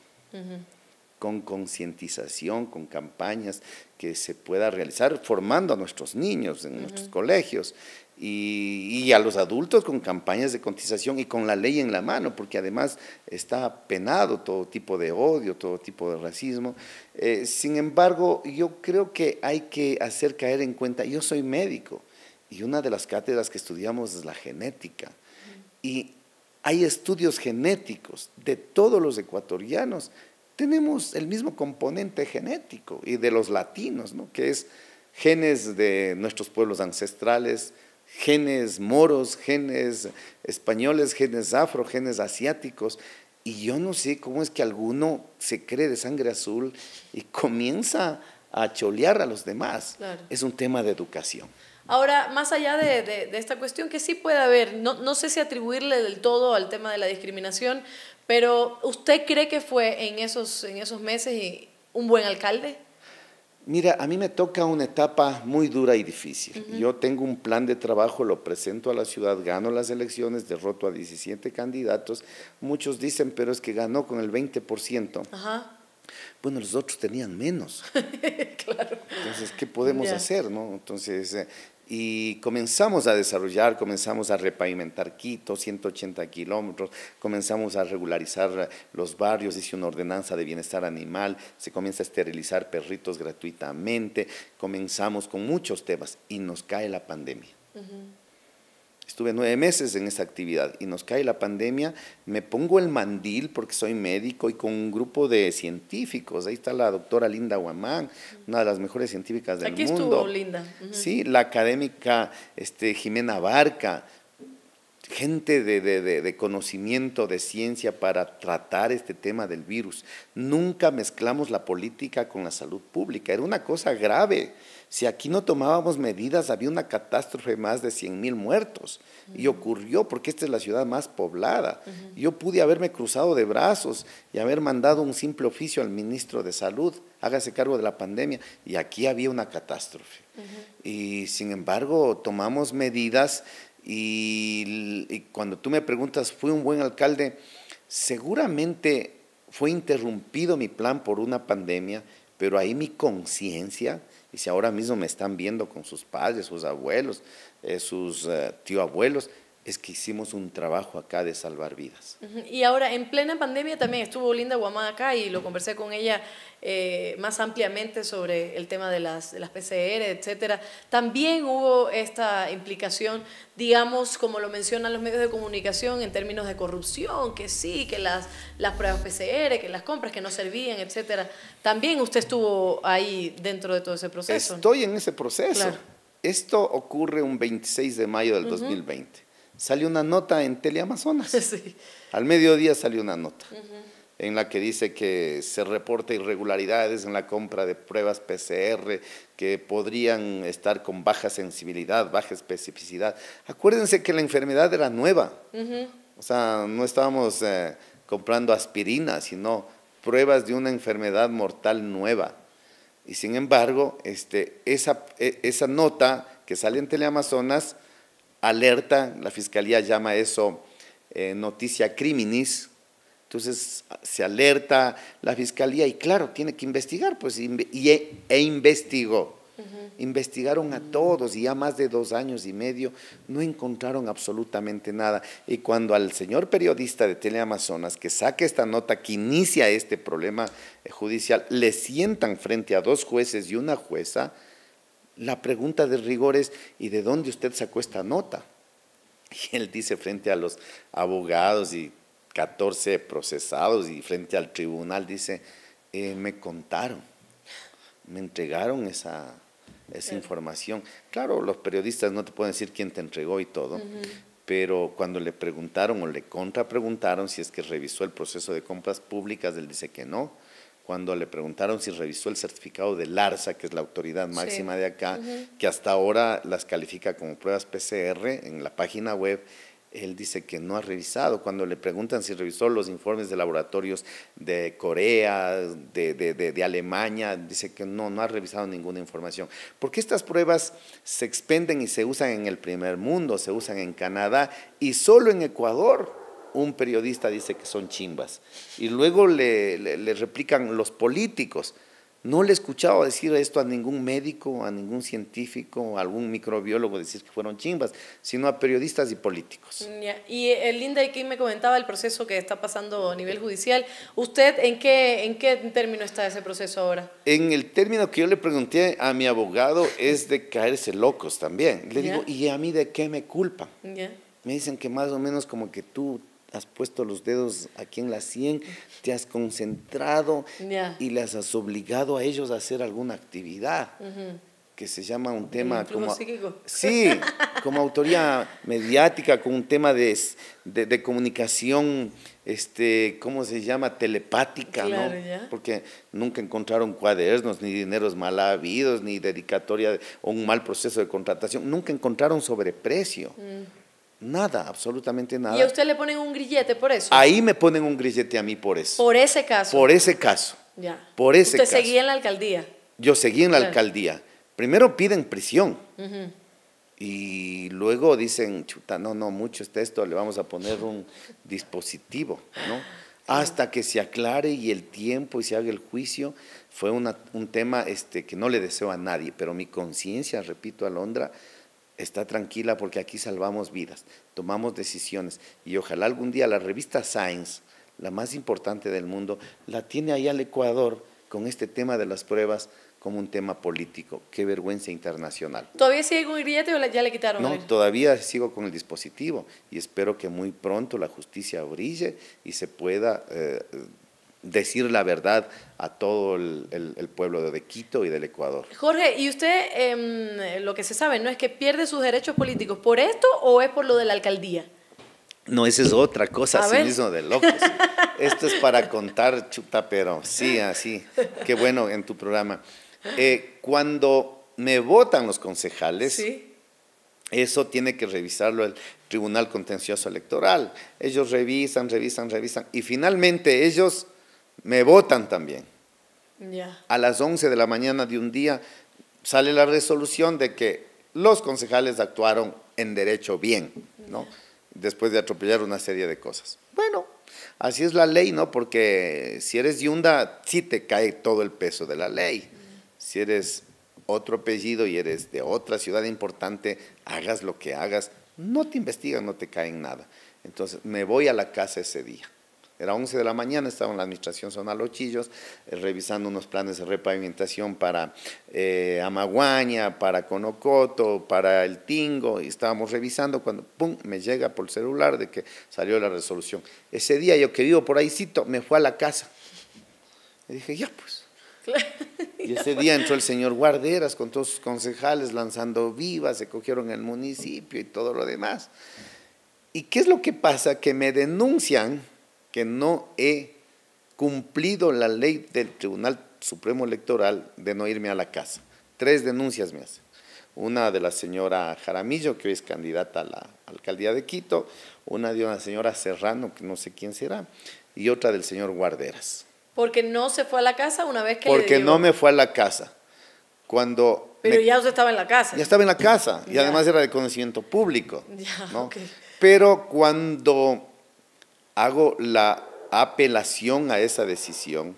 con concientización, con campañas que se pueda realizar, formando a nuestros niños en nuestros colegios y, a los adultos con campañas de cotización y con la ley en la mano, porque además está penado todo tipo de odio, todo tipo de racismo. Eh, sin embargo, yo creo que hay que hacer caer en cuenta, yo soy médico y una de las cátedras que estudiamos es la genética. Y hay estudios genéticos de todos los ecuatorianos tenemos el mismo componente genético y de los latinos, ¿no? que es genes de nuestros pueblos ancestrales, genes moros, genes españoles, genes afro, genes asiáticos. Y yo no sé cómo es que alguno se cree de sangre azul y comienza a cholear a los demás. Es un tema de educación. Ahora, más allá de, esta cuestión que sí puede haber, no, no sé si atribuirle del todo al tema de la discriminación, pero ¿usted cree que fue en esos, en esos meses eh, un buen alcalde? Mira, a mí me toca una etapa muy dura y difícil. Yo tengo un plan de trabajo, lo presento a la ciudad, gano las elecciones, derroto a 17 candidatos. Muchos dicen, pero es que ganó con el 20%. Ajá. Bueno, los otros tenían menos. (laughs) claro. Entonces, ¿qué podemos hacer? No? Entonces, eh, y comenzamos a desarrollar, comenzamos a repavimentar Quito, 180 kilómetros, comenzamos a regularizar los barrios, hice una ordenanza de bienestar animal, se comienza a esterilizar perritos gratuitamente, comenzamos con muchos temas y nos cae la pandemia. Estuve nueve meses en esa actividad y nos cae la pandemia, me pongo el mandil porque soy médico y con un grupo de científicos. Ahí está la doctora Linda Guamán, una de las mejores científicas del mundo. Aquí estuvo Linda. Sí, la académica este, Jimena Barca, gente de, conocimiento, de ciencia para tratar este tema del virus. Nunca mezclamos la política con la salud pública, era una cosa grave. Si aquí no tomábamos medidas, había una catástrofe más de 100 mil muertos. Y ocurrió porque esta es la ciudad más poblada. Yo pude haberme cruzado de brazos y haber mandado un simple oficio al ministro de Salud, hágase cargo de la pandemia. Y aquí había una catástrofe. Y sin embargo, tomamos medidas y, cuando tú me preguntas, fui un buen alcalde? Seguramente fue interrumpido mi plan por una pandemia, pero ahí mi conciencia y si ahora mismo me están viendo con sus padres, sus abuelos, eh, sus eh, tío abuelos, es que hicimos un trabajo acá de salvar vidas. Y ahora, en plena pandemia también estuvo Linda Guamán acá y lo conversé con ella eh, más ampliamente sobre el tema de las, las PCR, etcétera. También hubo esta implicación, digamos, como lo mencionan los medios de comunicación, en términos de corrupción, que sí, que las, las pruebas PCR, que las compras que no servían, etcétera. También usted estuvo ahí dentro de todo ese proceso. Estoy en ese proceso. Esto ocurre un 26 de mayo del 2020 salió una nota en Teleamazonas. (laughs) Al mediodía salió una nota en la que dice que se reporta irregularidades en la compra de pruebas PCR que podrían estar con baja sensibilidad, baja especificidad. Acuérdense que la enfermedad era nueva. O sea, no estábamos eh, comprando aspirina, sino pruebas de una enfermedad mortal nueva. Y sin embargo, este, esa, e, esa nota que sale en Teleamazonas alerta, la fiscalía llama eso eh, noticia criminis, entonces se alerta la fiscalía y claro, tiene que investigar, pues, e, e, investigó. Investigaron a todos y ya más de dos años y medio no encontraron absolutamente nada. Y cuando al señor periodista de Teleamazonas que saque esta nota, que inicia este problema eh, judicial, le sientan frente a dos jueces y una jueza, la pregunta de rigor es, ¿y de dónde usted sacó esta nota? Y él dice frente a los abogados y 14 procesados y frente al tribunal, dice, eh, me contaron, me entregaron esa, esa información. Claro, los periodistas no te pueden decir quién te entregó y todo, pero cuando le preguntaron o le contrapreguntaron si es que revisó el proceso de compras públicas, él dice que no, cuando le preguntaron si revisó el certificado de LARSA, que es la autoridad máxima de acá, que hasta ahora las califica como pruebas PCR en la página web, él dice que no ha revisado. Cuando le preguntan si revisó los informes de laboratorios de Corea, de, de, de, de, Alemania, dice que no, no ha revisado ninguna información. Porque estas pruebas se expenden y se usan en el primer mundo, se usan en Canadá y solo en Ecuador un periodista dice que son chimbas. Y luego le, replican los políticos. No le he escuchado decir esto a ningún médico, a ningún científico, a algún microbiólogo decir que fueron chimbas, sino a periodistas y políticos. Mm, y el eh, Linda y me comentaba el proceso que está pasando a nivel judicial. ¿Usted en qué, en qué término está ese proceso ahora? En el término que yo le pregunté a mi abogado es de caerse locos también. Le digo, ¿y a mí de qué me culpan? Me dicen que más o menos como que tú has puesto los dedos aquí en la sien, te has concentrado y las has obligado a ellos a hacer alguna actividad. que se llama un tema como... Sí, como autoría mediática, con un tema de, de, comunicación este, ¿cómo se llama? Telepática, ¿no? Porque nunca encontraron cuadernos, ni dineros mal habidos, ni dedicatoria o un mal proceso de contratación. Nunca encontraron sobreprecio. Nada, absolutamente nada. ¿Y a usted le ponen un grillete por eso? Ahí me ponen un grillete a mí por eso. ¿Por ese caso? Por ese caso. Ya. Por ese ¿Usted seguía en la alcaldía? Yo seguí en la alcaldía. Primero piden prisión. Y luego dicen, chuta, no, no, mucho está esto, le vamos a poner un dispositivo, ¿no? Hasta que se aclare y el tiempo y se haga el juicio. Fue un tema este, que no le deseo a nadie, pero mi conciencia, repito, Alondra, está tranquila porque aquí salvamos vidas, tomamos decisiones y ojalá algún día la revista Science, la más importante del mundo, la tiene allá al Ecuador con este tema de las pruebas como un tema político. Qué vergüenza internacional. ¿Todavía sigue con grillete o ya le quitaron? No, todavía sigo con el dispositivo y espero que muy pronto la justicia brille y se pueda eh, decir la verdad a todo el, pueblo de Quito y del Ecuador. Jorge, ¿y usted em, lo que se sabe, no es que pierde sus derechos políticos por esto o es por lo de la alcaldía? No, esa es otra cosa, así mismo de locos. (laughs) esto es para contar, chuta, pero sí, así. Qué bueno en tu programa. Eh, cuando me votan los concejales, Eso tiene que revisarlo el Tribunal Contencioso Electoral. Ellos revisan, revisan, revisan y finalmente ellos me votan también. A las 11 de la mañana de un día sale la resolución de que los concejales actuaron en derecho bien, ¿no? Después de atropellar una serie de cosas. Bueno, así es la ley, ¿no? Porque si eres yunda, sí te cae todo el peso de la ley. Si eres otro apellido y eres de otra ciudad importante, hagas lo que hagas, no te investigan, no te caen nada. Entonces, me voy a la casa ese día. Era 11 de la mañana, estaba en la administración Zona Los eh, revisando unos planes de repavimentación para eh, Amaguaña, para Conocoto, para El Tingo, y estábamos revisando cuando, ¡pum!, me llega por el celular de que salió la resolución. Ese día yo que vivo por ahícito, me fue a la casa. Y dije, ya pues. Y (laughs) ese día entró el señor Guarderas con todos sus concejales lanzando vivas, se cogieron el municipio y todo lo demás. ¿Y qué es lo que pasa? Que me denuncian que no he cumplido la ley del Tribunal Supremo Electoral de no irme a la casa. Tres denuncias me hacen. Una de la señora Jaramillo, que hoy es candidata a la alcaldía de Quito, una de una señora Serrano, que no sé quién será, y otra del señor Guarderas. Porque no se fue a la casa una vez que... Porque no me fue a la casa. Cuando... Pero ya usted estaba en la casa. Ya estaba en la casa, y además era de conocimiento público. (laughs) Ya, Pero cuando hago la apelación a esa decisión,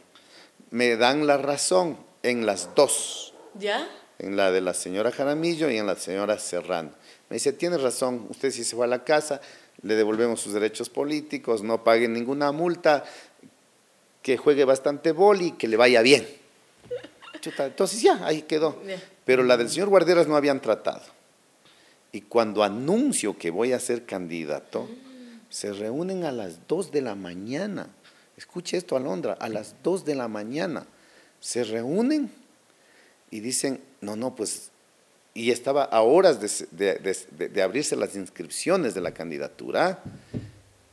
me dan la razón en las dos. ¿Ya? En la de la señora Jaramillo y en la señora Serrano. Me dice, tiene razón, usted si se fue a la casa, le devolvemos sus derechos políticos, no pague ninguna multa, que juegue bastante boli, que le vaya bien. (laughs) entonces ya, ahí quedó. Pero la del señor Guarderas no habían tratado. Y cuando anuncio que voy a ser candidato, se reúnen a las 2 de la mañana. Escuche esto, Alondra, a las 2 de la mañana se reúnen y dicen, no, no, pues, y estaba a horas de, de, de, abrirse las inscripciones de la candidatura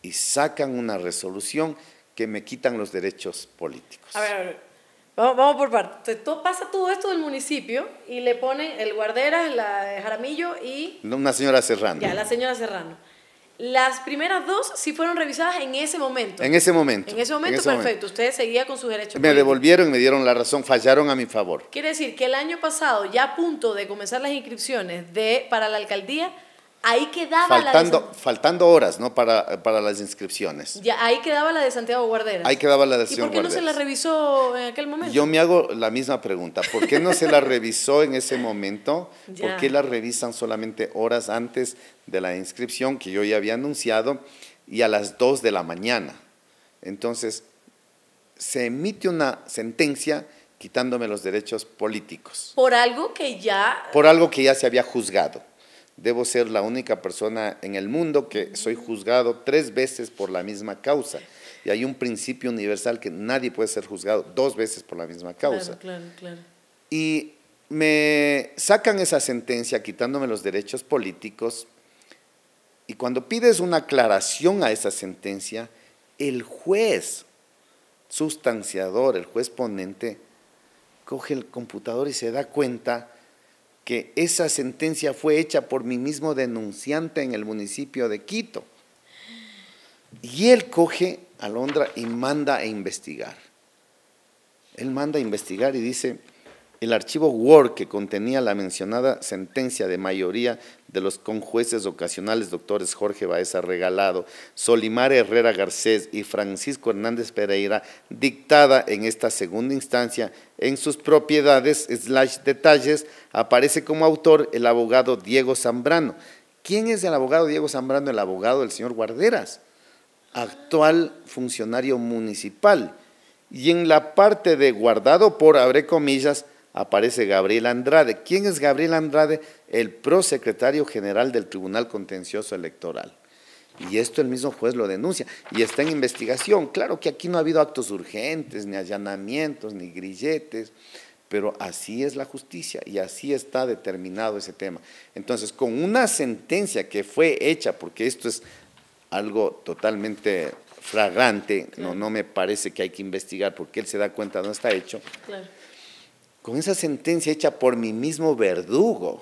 y sacan una resolución que me quitan los derechos políticos. A ver, a ver. Vamos, por parte. Todo, pasa todo esto del municipio y le ponen el guardera, la Jaramillo y... Una señora Serrano. Ya, la señora Serrano. Las primeras dos sí fueron revisadas en ese momento. En ese momento. En ese momento, perfecto. Ustedes Usted seguía con sus derechos. Me devolvieron y me dieron la razón, fallaron a mi favor. Quiere decir que el año pasado, ya a punto de comenzar las inscripciones de, para la alcaldía, Ahí quedaba faltando, la Faltando horas, ¿no? Para, las inscripciones. Ya, ahí quedaba la de Santiago Guarderas. Ahí quedaba la de ¿Y por qué no se la revisó en aquel momento? Yo me hago la misma pregunta. ¿Por qué no se la revisó en ese momento? (laughs) ¿Por qué la revisan solamente horas antes de la inscripción que yo ya había anunciado y a las 2 de la mañana? Entonces, se emite una sentencia quitándome los derechos políticos. Por algo que ya... Por algo que ya se había juzgado debo ser la única persona en el mundo que soy juzgado tres veces por la misma causa. Y hay un principio universal que nadie puede ser juzgado dos veces por la misma causa. Claro, claro, Y me sacan esa sentencia quitándome los derechos políticos. Y cuando pides una aclaración a esa sentencia, el juez sustanciador, el juez ponente, coge el computador y se da cuenta que esa sentencia fue hecha por mi mismo denunciante en el municipio de Quito. Y él coge a Londra y manda a investigar. Él manda a investigar y dice, el archivo Word que contenía la mencionada sentencia de mayoría de los conjueces ocasionales doctores Jorge Baeza Regalado, Solimar Herrera Garcés y Francisco Hernández Pereira, dictada en esta segunda instancia en sus propiedades slash detalles, aparece como autor el abogado Diego Zambrano. ¿Quién es el abogado Diego Zambrano? El abogado del señor Guarderas, actual funcionario municipal. Y en la parte de guardado por, abre comillas, aparece Gabriel Andrade. ¿Quién es Gabriel Andrade? El prosecretario general del Tribunal Contencioso Electoral. Y esto el mismo juez lo denuncia y está en investigación. Claro que aquí no ha habido actos urgentes, ni allanamientos, ni grilletes, pero así es la justicia y así está determinado ese tema. Entonces, con una sentencia que fue hecha, porque esto es algo totalmente flagrante, no, no me parece que hay que investigar porque él se da cuenta no está hecho. Claro con esa sentencia hecha por mi mismo verdugo.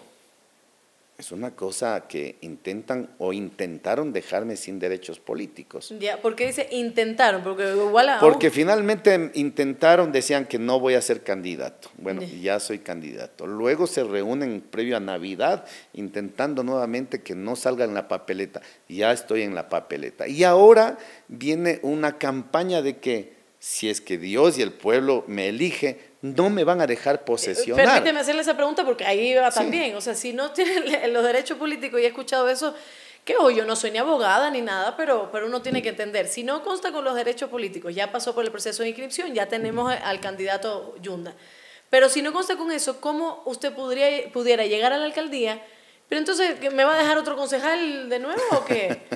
Es una cosa que intentan o intentaron dejarme sin derechos políticos. Ya, ¿Por qué dice intentaron? Porque, igual Porque finalmente intentaron, decían que no voy a ser candidato. Bueno, ya soy candidato. Luego se reúnen previo a Navidad intentando nuevamente que no salga en la papeleta. Ya estoy en la papeleta. Y ahora viene una campaña de que si es que Dios y el pueblo me elige, no me van a dejar posesionar. Eh, permíteme hacerle esa pregunta porque ahí va también. O sea, si no tiene los derechos políticos y he escuchado eso, que hoy yo no soy ni abogada ni nada, pero, pero uno tiene que entender. Si no consta con los derechos políticos, ya pasó por el proceso de inscripción, ya tenemos al candidato Yunda. Pero si no consta con eso, ¿cómo usted podría, pudiera llegar a la alcaldía? Pero entonces, ¿me va a dejar otro concejal de nuevo o qué? (laughs)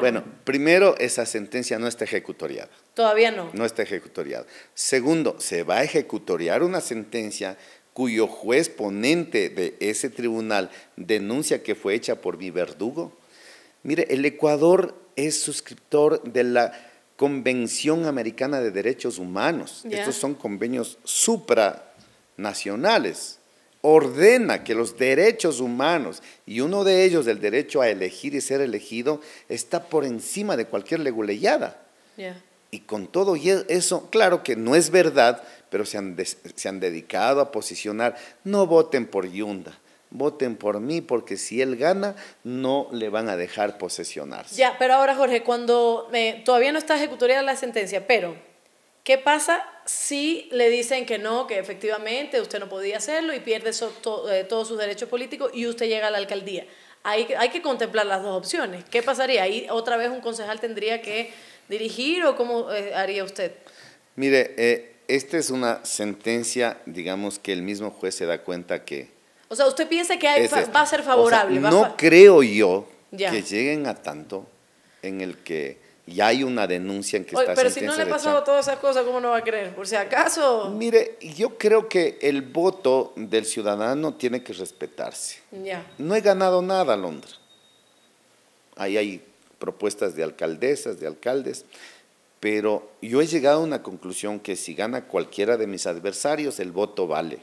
Bueno, primero, esa sentencia no está ejecutoriada. Todavía no. No está ejecutoriada. Segundo, se va a ejecutoriar una sentencia cuyo juez ponente de ese tribunal denuncia que fue hecha por mi verdugo. Mire, el Ecuador es suscriptor de la Convención Americana de Derechos Humanos. Estos son convenios supranacionales ordena que los derechos humanos, y uno de ellos, el derecho a elegir y ser elegido, está por encima de cualquier leguleyada. Y con todo eso, claro que no es verdad, pero se han, dedicado a posicionar, no voten por Yunda, voten por mí, porque si él gana, no le van a dejar posesionarse. Ya, pero ahora Jorge, cuando eh, todavía no está ejecutoria la sentencia, pero ¿qué pasa si le dicen que no, que efectivamente usted no podía hacerlo y pierde eh, todos sus derechos políticos y usted llega a la alcaldía. Hay, hay que contemplar las dos opciones. ¿Qué pasaría? Ahí otra vez un concejal tendría que dirigir o cómo eh, haría usted? Mire, eh, esta es una sentencia, digamos, que el mismo juez se da cuenta que... O sea, usted piensa que va a ser favorable. no creo yo que lleguen a tanto en el que y hay una denuncia en que está está Pero si no le ha pasado todas esas cosas, ¿cómo no va a creer? Por si acaso. Mire, yo creo que el voto del ciudadano tiene que respetarse. Ya. No he ganado nada, Londres. Ahí hay propuestas de alcaldesas, de alcaldes, pero yo he llegado a una conclusión que si gana cualquiera de mis adversarios, el voto vale.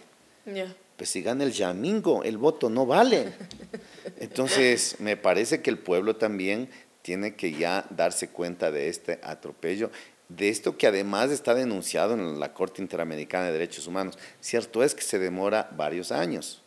Ya. Pues si gana el Yamingo, el voto no vale. (laughs) Entonces, me parece que el pueblo también tiene que ya darse cuenta de este atropello, de esto que además está denunciado en la Corte Interamericana de Derechos Humanos. Cierto es que se demora varios años,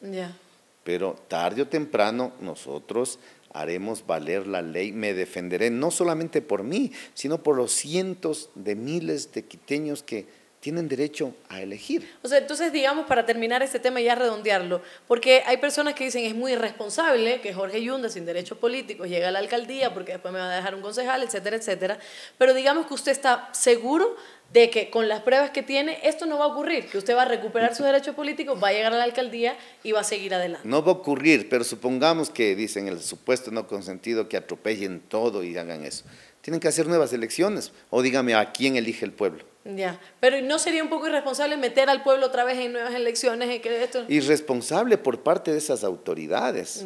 pero tarde o temprano nosotros haremos valer la ley, me defenderé no solamente por mí, sino por los cientos de miles de quiteños que tienen derecho a elegir. O sea, entonces digamos, para terminar este tema y ya redondearlo, porque hay personas que dicen es muy irresponsable que Jorge Yunda, sin derechos políticos, llegue a la alcaldía porque después me va a dejar un concejal, etcétera, etcétera. Pero digamos que usted está seguro de que con las pruebas que tiene esto no va a ocurrir, que usted va a recuperar sus derechos políticos, va a llegar a la alcaldía y va a seguir adelante. No va a ocurrir, pero supongamos que dicen el supuesto no consentido que atropellen todo y hagan eso. Tienen que hacer nuevas elecciones o dígame a quién elige el pueblo. Ya, pero ¿no sería un poco irresponsable meter al pueblo otra vez en nuevas elecciones? Irresponsable por parte de esas autoridades.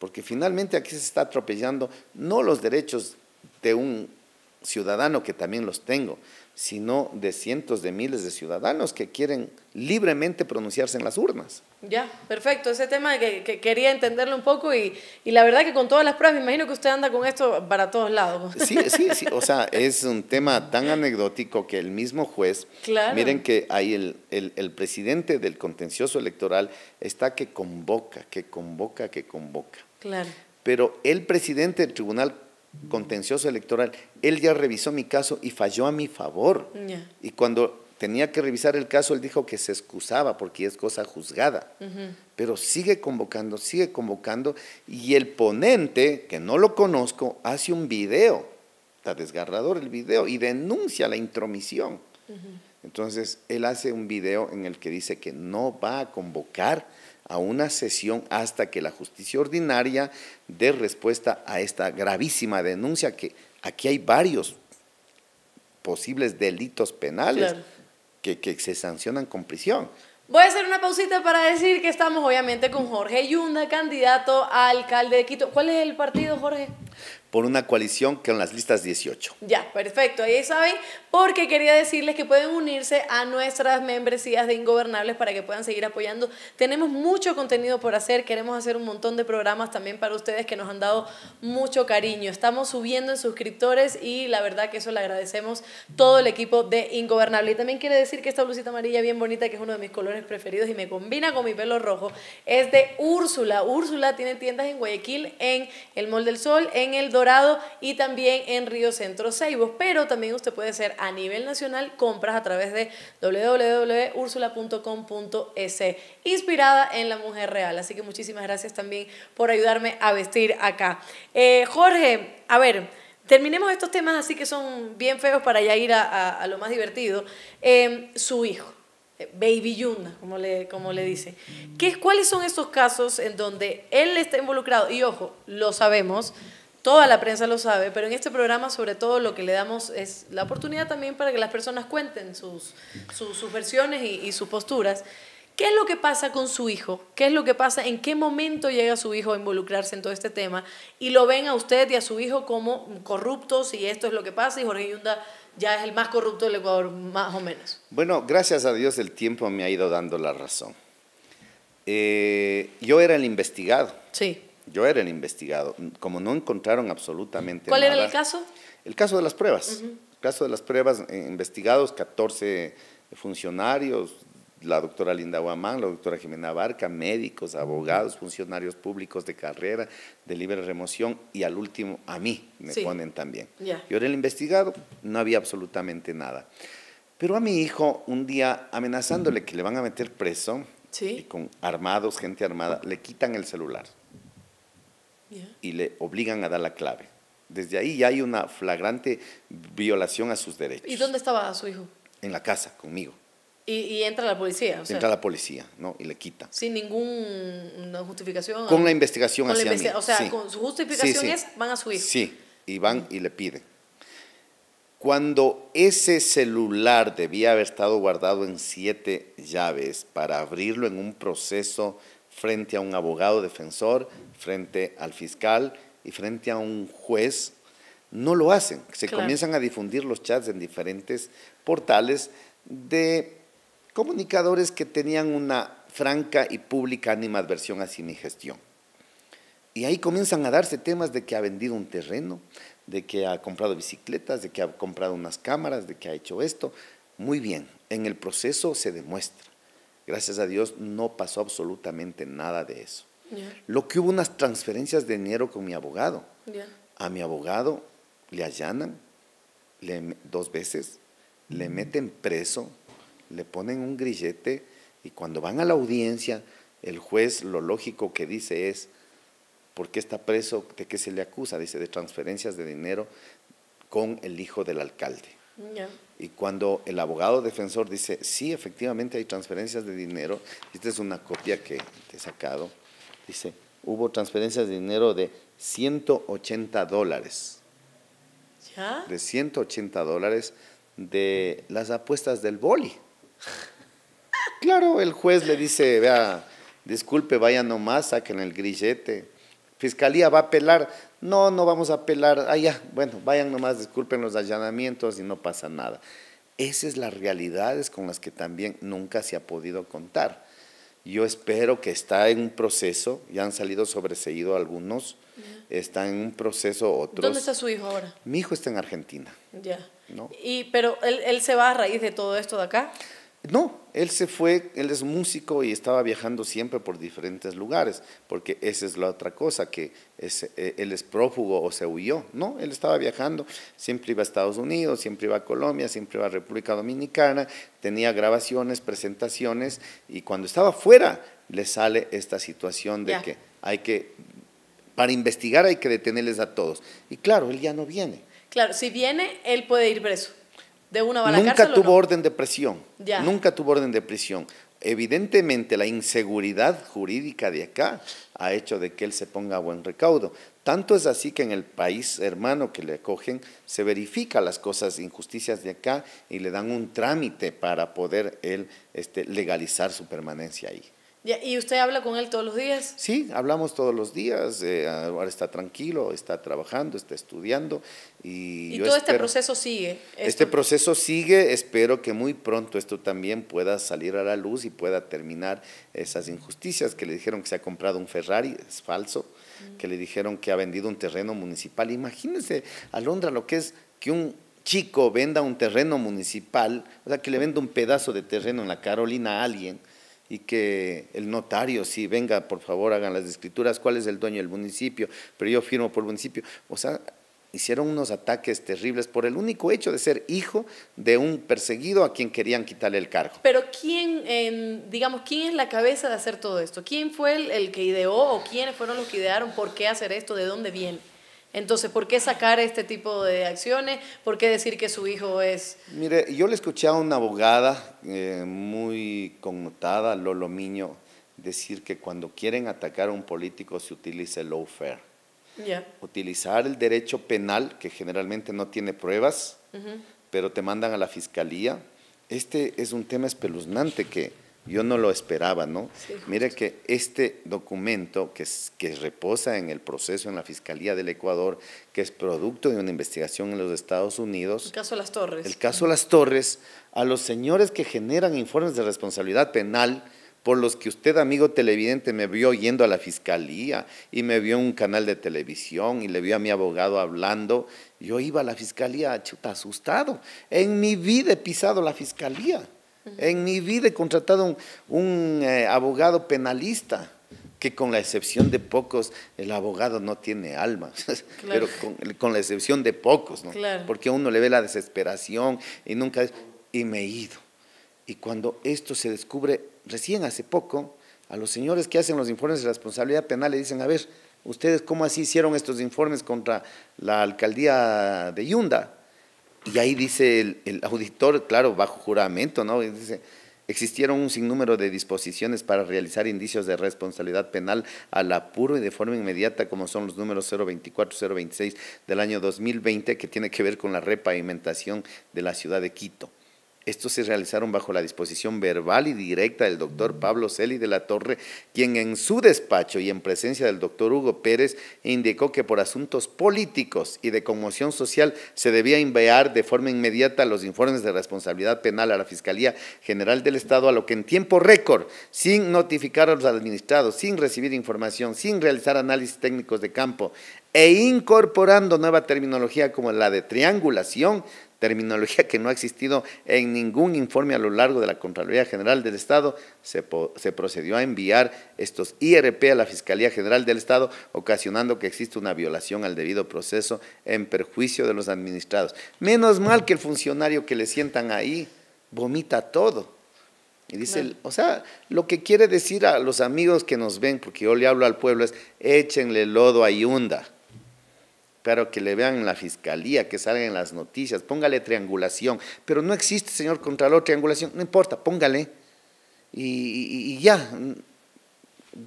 Porque finalmente aquí se está atropellando no los derechos de un ciudadano, que también los tengo, sino de cientos de miles de ciudadanos que quieren libremente pronunciarse en las urnas. Ya, perfecto. Ese tema que, quería entenderlo un poco y, la verdad que con todas las pruebas, me imagino que usted anda con esto para todos lados. Sí, sí, sí. O sea, es un tema tan anecdótico que el mismo juez, miren que ahí el, el presidente del contencioso electoral está que convoca, que convoca, que convoca. Claro. Pero el presidente del Tribunal contencioso electoral, él ya revisó mi caso y falló a mi favor. Y cuando tenía que revisar el caso, él dijo que se excusaba porque es cosa juzgada. Pero sigue convocando, sigue convocando y el ponente, que no lo conozco, hace un video, está desgarrador el video, y denuncia la intromisión. Entonces, él hace un video en el que dice que no va a convocar a una sesión hasta que la justicia ordinaria dé respuesta a esta gravísima denuncia que aquí hay varios posibles delitos penales que, que se sancionan con prisión. Voy a hacer una pausita para decir que estamos obviamente con Jorge Yunda, candidato a alcalde de Quito. ¿Cuál es el partido, Jorge? por una coalición que son las listas 18. Ya, perfecto, ahí saben, porque quería decirles que pueden unirse a nuestras membresías de Ingobernables para que puedan seguir apoyando. Tenemos mucho contenido por hacer, queremos hacer un montón de programas también para ustedes que nos han dado mucho cariño. Estamos subiendo en suscriptores y la verdad que eso le agradecemos todo el equipo de Ingobernable. Y también quiere decir que esta blusita amarilla bien bonita, que es uno de mis colores preferidos y me combina con mi pelo rojo, es de Úrsula. Úrsula tiene tiendas en Guayaquil, en el Mall del Sol, en el Dorado y también en Río Centro Ceibos. Pero también usted puede hacer a nivel nacional compras a través de www.ursula.com.es, inspirada en la mujer real. Así que muchísimas gracias también por ayudarme a vestir acá. Eh, Jorge, a ver. Terminemos estos temas así que son bien feos para ya ir a, lo más divertido. Em, su hijo, Baby Yuna, como le, como le dice. ¿Qué, ¿Cuáles son esos casos en donde él está involucrado? Y ojo, lo sabemos, toda la prensa lo sabe, pero en este programa sobre todo lo que le damos es la oportunidad también para que las personas cuenten sus, sus, versiones y, sus posturas. ¿Qué es lo que pasa con su hijo? ¿Qué es lo que pasa? ¿En qué momento llega su hijo a involucrarse en todo este tema? Y lo ven a usted y a su hijo como corruptos y esto es lo que pasa y Jorge Yunda ya es el más corrupto del Ecuador, más o menos. Bueno, gracias a Dios el tiempo me ha ido dando la razón. Eh, yo era el investigado. Sí yo era el investigado. Como no encontraron absolutamente nada. ¿Cuál era el caso? El caso de las pruebas. El caso de las pruebas, eh, investigados 14 funcionarios, la doctora Linda Guamán, la doctora Jimena Barca, médicos, abogados, funcionarios públicos de carrera, de libre remoción y al último a mí me ponen también. Yo era el investigado, no había absolutamente nada. Pero a mi hijo un día amenazándole que le van a meter preso y con armados, gente armada, le quitan el celular y le obligan a dar la clave. Desde ahí ya hay una flagrante violación a sus derechos. ¿Y dónde estaba su hijo? En la casa, conmigo. Y, entra la policía. entra la policía, ¿no? Y le quita. Sin ninguna justificación. Con la investigación hacia mí. O sea, con su justificación es, van a su hijo. Sí, y van y le piden. Cuando ese celular debía haber estado guardado en siete llaves para abrirlo en un proceso frente a un abogado defensor, frente al fiscal y frente a un juez, no lo hacen. Se comienzan a difundir los chats en diferentes portales de comunicadores que tenían una franca y pública animadversión hacia mi gestión. Y ahí comienzan a darse temas de que ha vendido un terreno, de que ha comprado bicicletas, de que ha comprado unas cámaras, de que ha hecho esto. Muy bien, en el proceso se demuestra. Gracias a Dios no pasó absolutamente nada de eso. Lo que hubo unas transferencias de dinero con mi abogado. A mi abogado le allanan le, dos veces, le meten preso, le ponen un grillete y cuando van a la audiencia, el juez lo lógico que dice es, ¿por qué está preso? ¿De qué se le acusa? Dice, de transferencias de dinero con el hijo del alcalde. Y cuando el abogado defensor dice, sí, efectivamente hay transferencias de dinero, esta es una copia que he sacado, dice, hubo transferencias de dinero de 180 dólares. ¿Ya? De 180 dólares de las apuestas del boli. (laughs) Claro, el juez le dice, vea, disculpe, vaya nomás, saquen el grillete. Fiscalía va a apelar, no, no vamos a apelar allá, ah, bueno, vayan nomás, disculpen los allanamientos y no pasa nada. Esas es las realidades con las que también nunca se ha podido contar. Yo espero que está en un proceso, ya han salido sobreseídos algunos, está en un proceso otros. ¿Dónde está su hijo ahora? Mi hijo está en Argentina. Ya. Y, pero él, él se va a raíz de todo esto de acá. No, él se fue, él es músico y estaba viajando siempre por diferentes lugares, porque esa es la otra cosa, que es, eh, él es prófugo o se huyó. No, él estaba viajando, siempre iba a Estados Unidos, siempre iba a Colombia, siempre iba a República Dominicana, tenía grabaciones, presentaciones, y cuando estaba fuera le sale esta situación de que hay que, para investigar hay que detenerles a todos. Y claro, él ya no viene. Claro, si viene, él puede ir preso una Nunca tuvo orden de prisión. Nunca tuvo orden de prisión. Evidentemente la inseguridad jurídica de acá ha hecho de que él se ponga a buen recaudo. Tanto es así que en el país hermano que le acogen se verifica las cosas, injusticias de acá y le dan un trámite para poder él este, legalizar su permanencia ahí. ¿Y usted habla con él todos los días? Sí, hablamos todos los días. Eh, ahora está tranquilo, está trabajando, está estudiando. ¿Y, todo este proceso sigue? Este proceso sigue. Espero que muy pronto esto también pueda salir a la luz y pueda terminar esas injusticias que le dijeron que se ha comprado un Ferrari, es falso, mm. que le dijeron que ha vendido un terreno municipal. Imagínense, Alondra, lo que es que un chico venda un terreno municipal, o sea, que le venda un pedazo de terreno en la Carolina a alguien y que el notario, si venga, por favor, hagan las escrituras, cuál es el dueño del municipio, pero yo firmo por municipio. O sea, hicieron unos ataques terribles por el único hecho de ser hijo de un perseguido a quien querían quitarle el cargo. Pero quién, en em, digamos, quién es la cabeza de hacer todo esto? ¿Quién fue el, el que ideó o quiénes fueron los que idearon por qué hacer esto? ¿De dónde viene? Entonces, ¿por qué sacar este tipo de acciones? ¿Por qué decir que su hijo es...? Mire, yo le escuché a una abogada eh, muy connotada, Lolo Miño, decir que cuando quieren atacar a un político se utiliza el lawfare. Utilizar el derecho penal, que generalmente no tiene pruebas, pero te mandan a la fiscalía. Este es un tema espeluznante que yo no lo esperaba, ¿no? Mire que este documento que, que reposa en el proceso en la Fiscalía del Ecuador, que es producto de una investigación en los Estados Unidos. El caso Las Torres. El caso Las Torres, a los señores que generan informes de responsabilidad penal, por los que usted, amigo televidente, me vio yendo a la fiscalía y me vio en un canal de televisión y le vio a mi abogado hablando. Yo iba a la fiscalía, chuta, asustado. En mi vida he pisado la fiscalía. En mi vida he contratado un, eh, abogado penalista, que con la excepción de pocos, el abogado no tiene alma, (laughs) pero con, la excepción de pocos, ¿no? Porque a uno le ve la desesperación y nunca, y me he ido. Y cuando esto se descubre recién hace poco, a los señores que hacen los informes de responsabilidad penal le dicen, a ver, ¿ustedes cómo así hicieron estos informes contra la alcaldía de Yunda? Y ahí dice el, auditor, claro, bajo juramento, ¿no? dice, Existieron un sinnúmero de disposiciones para realizar indicios de responsabilidad penal al apuro y de forma inmediata, como son los números 024-026 del año 2020, que tiene que ver con la repavimentación de la ciudad de Quito. Estos se realizaron bajo la disposición verbal y directa del doctor mm. Pablo Celi de la Torre, quien en su despacho y en presencia del doctor Hugo Pérez indicó que por asuntos políticos y de conmoción social se debía enviar de forma inmediata los informes de responsabilidad penal a la Fiscalía General del Estado, a lo que en tiempo récord, sin notificar a los administrados, sin recibir información, sin realizar análisis técnicos de campo, e incorporando nueva terminología como la de triangulación, terminología que no ha existido en ningún informe a lo largo de la Contraloría General del Estado, se, procedió a enviar estos IRP a la Fiscalía General del Estado, ocasionando que exista una violación al debido proceso en perjuicio de los administrados. Menos mal que el funcionario que le sientan ahí vomita todo. Y dice, o sea, lo que quiere decir a los amigos que nos ven, porque yo le hablo al pueblo, es échenle lodo a Yunda Claro, que le vean la fiscalía, que salgan las noticias, póngale triangulación. Pero no existe, señor Contralor, triangulación, no importa, póngale. Y, ya, mm,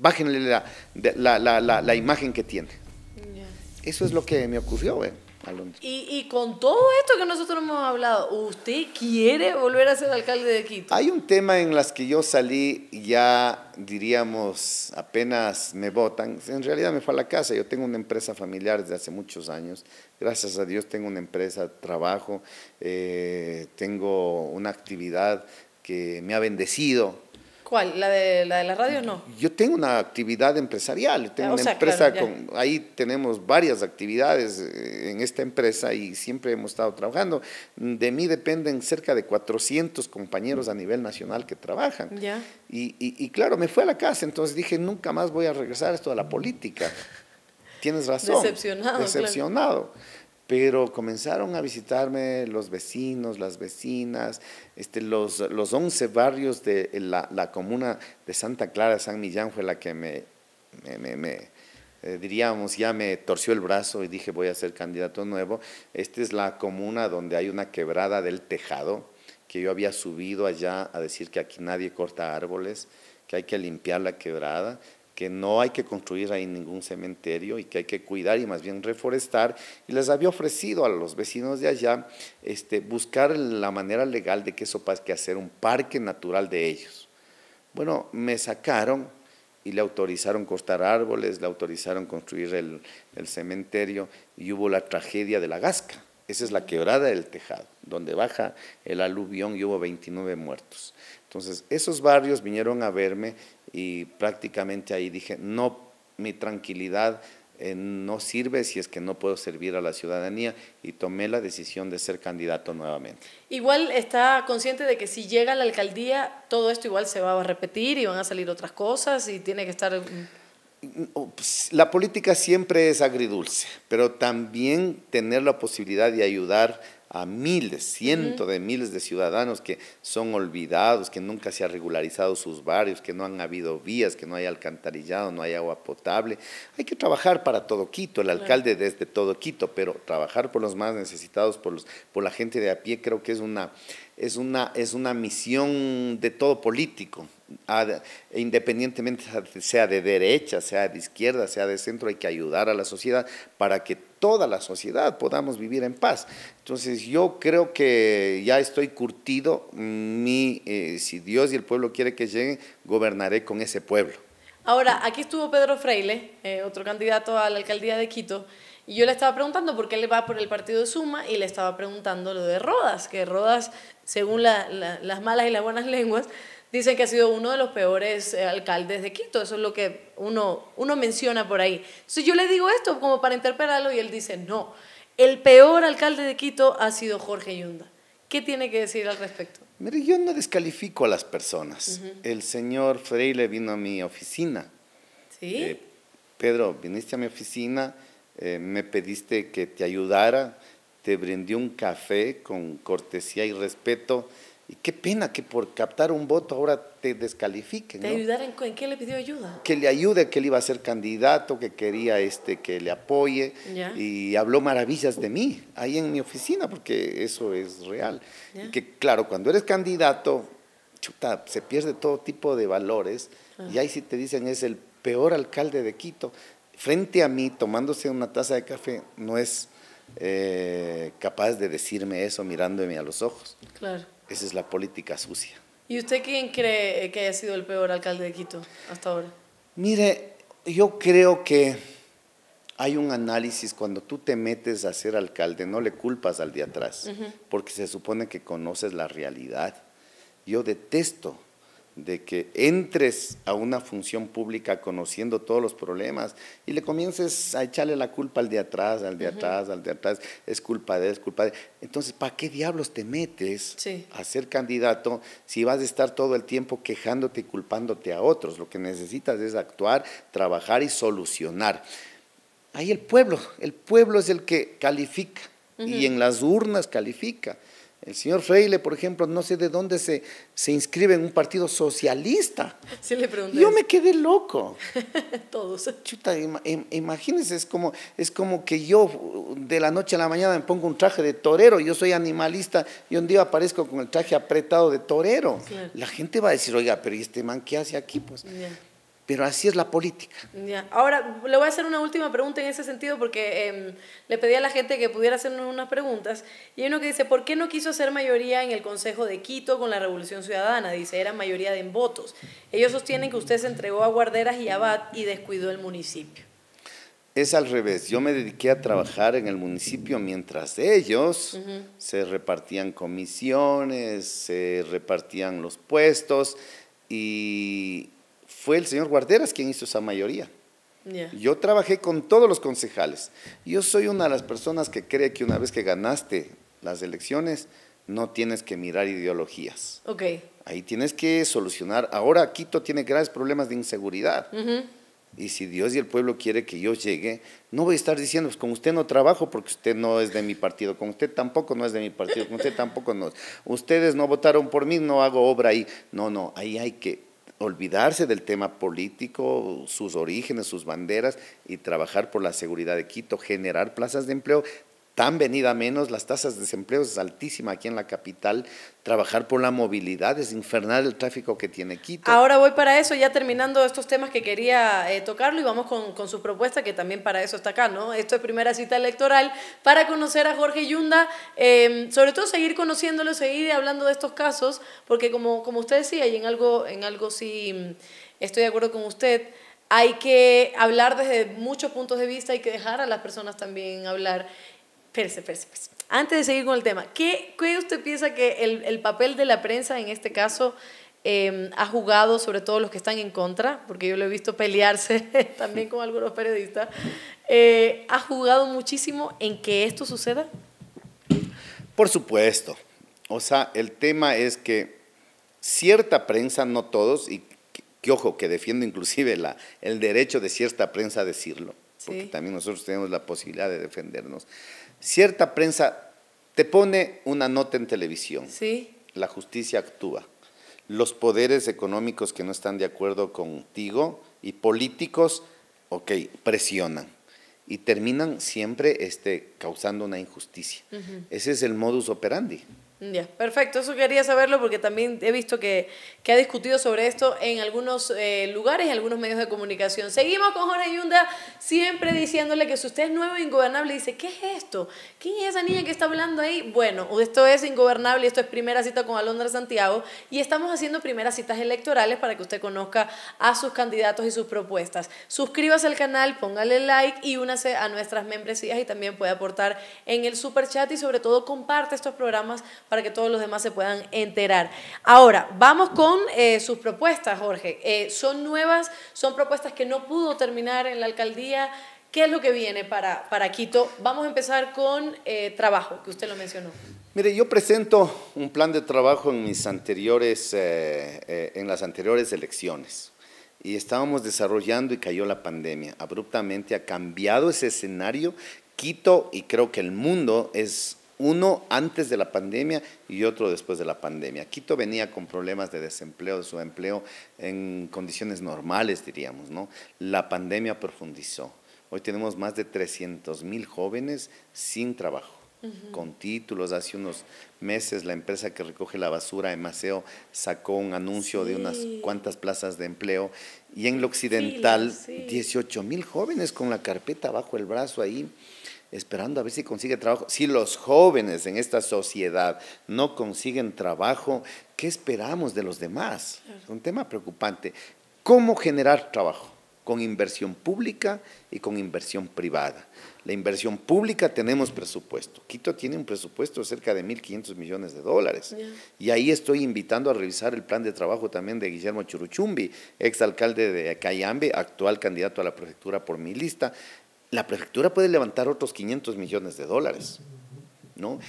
bájenle la, imagen que tiene. Eso es lo que me ocurrió. Eh. Y, y, con todo esto que nosotros hemos hablado, ¿usted quiere volver a ser alcalde de Quito? Hay un tema en las que yo salí ya, diríamos, apenas me votan. En realidad me fue a la casa. Yo tengo una empresa familiar desde hace muchos años. Gracias a Dios tengo una empresa, trabajo, eh, tengo una actividad que me ha bendecido ¿Cuál? ¿La de la, de la radio no? Yo tengo una actividad empresarial, tengo ah, una empresa, con, ahí tenemos varias actividades eh, en esta empresa y siempre hemos estado trabajando. De mí dependen cerca de 400 compañeros a nivel nacional que trabajan. Y, claro, me fue a la casa, entonces dije, nunca más voy a regresar a esto de la política. (laughs) Tienes razón. Decepcionado. Decepcionado pero comenzaron a visitarme los vecinos, las vecinas, este, los, los 11 barrios de la, comuna de Santa Clara, San Millán, fue la que me, me, eh, diríamos, ya me torció el brazo y dije voy a ser candidato nuevo. Esta es la comuna donde hay una quebrada del tejado, que yo había subido allá a decir que aquí nadie corta árboles, que hay que limpiar la quebrada que no hay que construir ahí ningún cementerio y que hay que cuidar y más bien reforestar. Y les había ofrecido a los vecinos de allá este, buscar la manera legal de que eso pase, que hacer un parque natural de ellos. Bueno, me sacaron y le autorizaron cortar árboles, le autorizaron construir el, el cementerio y hubo la tragedia de la gasca. Esa es la quebrada del tejado, donde baja el aluvión y hubo 29 muertos. Entonces, esos barrios vinieron a verme y prácticamente ahí dije, no, mi tranquilidad eh, no sirve si es que no puedo servir a la ciudadanía y tomé la decisión de ser candidato nuevamente. Igual está consciente de que si llega la alcaldía, todo esto igual se va a repetir y van a salir otras cosas y tiene que estar... Mm, la política siempre es agridulce, pero también tener la posibilidad de ayudar a miles, cientos de miles de ciudadanos que son olvidados, que nunca se han regularizado sus barrios, que no han habido vías, que no hay alcantarillado, no hay agua potable. Hay que trabajar para todo Quito, el alcalde desde todo Quito, pero trabajar por los más necesitados, por, los, por la gente de a pie, creo que es una es una, es una misión de todo político, independientemente sea de derecha, sea de izquierda, sea de centro, hay que ayudar a la sociedad para que toda la sociedad podamos vivir en paz. Entonces yo creo que ya estoy curtido, mi, eh, si Dios y el pueblo quiere que llegue, gobernaré con ese pueblo. Ahora, aquí estuvo Pedro Freile, eh, otro candidato a la alcaldía de Quito, y yo le estaba preguntando por qué le va por el partido de Suma y le estaba preguntando lo de Rodas, que Rodas según las malas y las buenas lenguas, dicen que ha sido uno de los peores eh, alcaldes de Quito. Eso es lo que uno, menciona por ahí. Entonces yo le digo esto como para interpelarlo y él dice, no, el peor alcalde de Quito ha sido Jorge Yunda. ¿Qué tiene que decir al respecto? Mire, yo no descalifico a las personas. El señor Freire vino a mi oficina. Sí. Eh, Pedro, viniste a mi oficina, eh, me pediste que te ayudara te brindé un café con cortesía y respeto. Y qué pena que por captar un voto ahora te descalifiquen. ¿Te ¿En qué le pidió ayuda? Que le ayude, que él iba a ser candidato, que quería este, que le apoye. Y habló maravillas de mí ahí en mi oficina, porque eso es real. Y que claro, cuando eres candidato, chuta, se pierde todo tipo de valores. Y ah. ahí si te dicen, es el peor alcalde de Quito. Frente a mí, tomándose una taza de café, no es eh, capaz de decirme eso mirándome a los ojos. Claro. Esa es la política sucia. ¿Y usted quién cree que haya sido el peor alcalde de Quito hasta ahora? Mire, yo creo que hay un análisis cuando tú te metes a ser alcalde, no le culpas al de atrás, porque se supone que conoces la realidad. Yo detesto de que entres a una función pública conociendo todos los problemas y le comiences a echarle la culpa al de atrás, al de atrás, al de atrás, es culpa de, es culpa de. Entonces, ¿para qué diablos te metes a ser candidato si vas a estar todo el tiempo quejándote y culpándote a otros? Lo que necesitas es actuar, trabajar y solucionar. Ahí el pueblo, el pueblo es el que califica y en las urnas califica. El señor Freile, por ejemplo, no sé de dónde se, se inscribe en un partido socialista. Yo me quedé loco. (laughs) Todos. Chuta, imagínense, es como, es como que yo de la noche a la mañana me pongo un traje de torero, yo soy animalista y un día aparezco con el traje apretado de torero. La gente va a decir, oiga, pero ¿y este man qué hace aquí? Pues. Pero así es la política. Ahora, le voy a hacer una última pregunta en ese sentido porque em, le pedí a la gente que pudiera hacernos unas preguntas. Y hay uno que dice, ¿por qué no quiso hacer mayoría en el Consejo de Quito con la Revolución Ciudadana? Dice, era mayoría de en votos. Ellos sostienen que usted se entregó a Guarderas y Abad y descuidó el municipio. Es al revés, yo me dediqué a trabajar en el municipio mientras ellos se repartían comisiones, se repartían los puestos y fue el señor Guarderas quien hizo esa mayoría. Yo trabajé con todos los concejales. Yo soy una de las personas que cree que una vez que ganaste las elecciones, no tienes que mirar ideologías. Okay. Ahí tienes que solucionar. Ahora Quito tiene graves problemas de inseguridad. Y si Dios y el pueblo quiere que yo llegue, no voy a estar diciendo, pues con usted no trabajo porque usted no es de mi partido, con usted tampoco no es de mi partido, con usted tampoco no. Ustedes no votaron por mí, no hago obra ahí. No, no, ahí hay que olvidarse del tema político, sus orígenes, sus banderas y trabajar por la seguridad de Quito, generar plazas de empleo, tan venida menos, las tasas de desempleo es altísima aquí en la capital, trabajar por la movilidad, es infernal el tráfico que tiene Quito. Ahora voy para eso, ya terminando estos temas que quería eh, tocarlo y vamos con, con, su propuesta que también para eso está acá, ¿no? Esto es primera cita electoral para conocer a Jorge Yunda, em, sobre todo seguir conociéndolo, seguir hablando de estos casos, porque como, como usted decía, y en algo, en algo sí mm, estoy de acuerdo con usted, hay que hablar desde muchos puntos de vista, hay que dejar a las personas también hablar. Espérese, espérese, espérese. Antes de seguir con el tema, ¿qué, usted piensa que el, el, papel de la prensa en este caso em, ha jugado, sobre todo los que están en contra? Porque yo lo he visto pelearse (laughs) también con algunos periodistas. Eh, ¿Ha jugado muchísimo en que esto suceda? Por supuesto. O sea, el tema es que cierta prensa, no todos, y que, ojo, que defiendo inclusive la, el derecho de cierta prensa a decirlo, porque también nosotros tenemos la posibilidad de defendernos cierta prensa te pone una nota en televisión. Sí. La justicia actúa. Los poderes económicos que no están de acuerdo contigo y políticos, ok, presionan. Y terminan siempre este, causando una injusticia. Ese es el modus operandi. Ya, perfecto. Eso quería saberlo porque también he visto que, que ha discutido sobre esto en algunos eh, lugares, en algunos medios de comunicación. Seguimos con Jorge Yunda, siempre diciéndole que si usted es nuevo e ingobernable, dice, ¿qué es esto? ¿Quién es esa niña que está hablando ahí? Bueno, esto es ingobernable, esto es primera cita con Alondra Santiago y estamos haciendo primeras citas electorales para que usted conozca a sus candidatos y sus propuestas. Suscríbase al canal, póngale like y únase a nuestras membresías y también puede aportar en el super chat y sobre todo comparte estos programas para que todos los demás se puedan enterar. Ahora, vamos con eh, sus propuestas, Jorge. Eh, ¿Son nuevas? ¿Son propuestas que no pudo terminar en la alcaldía? ¿Qué es lo que viene para, para Quito? Vamos a empezar con eh, trabajo, que usted lo mencionó. Mire, yo presento un plan de trabajo en, mis anteriores, en las anteriores elecciones y estábamos desarrollando y cayó la pandemia. Abruptamente ha cambiado ese escenario. Quito y creo que el mundo es uno antes de la pandemia y otro después de la pandemia. Quito venía con problemas de desempleo, de su empleo en condiciones normales, diríamos, ¿no? La pandemia profundizó. Hoy tenemos más de 300 mil jóvenes sin trabajo. con títulos. Hace unos meses la empresa que recoge la basura en Maceo sacó un anuncio de unas cuantas plazas de empleo y en lo occidental 18 mil jóvenes con la carpeta bajo el brazo ahí esperando a ver si consigue trabajo. Si los jóvenes en esta sociedad no consiguen trabajo, ¿qué esperamos de los demás? Es un tema preocupante. ¿Cómo generar trabajo? Con inversión pública y con inversión privada. La inversión pública tenemos presupuesto. Quito tiene un presupuesto de cerca de 1.500 millones de dólares. Y ahí estoy invitando a revisar el plan de trabajo también de Guillermo Churuchumbi, exalcalde de Cayambe, actual candidato a la prefectura por mi lista la prefectura puede levantar otros 500 millones de dólares, ¿no?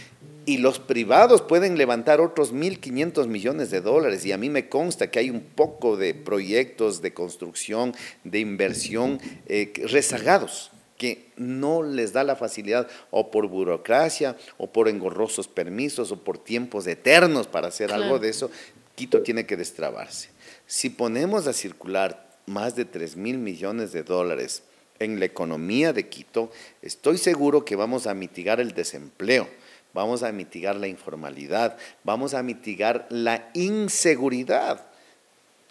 Y los privados pueden levantar otros 1.500 millones de dólares. Y a mí me consta que hay un poco de proyectos de construcción, de inversión eh, rezagados, que no les da la facilidad o por burocracia o por engorrosos permisos o por tiempos eternos para hacer algo de eso. Quito tiene que destrabarse. Si ponemos a circular más de 3.000 millones de dólares en la economía de Quito, estoy seguro que vamos a mitigar el desempleo, vamos a mitigar la informalidad, vamos a mitigar la inseguridad.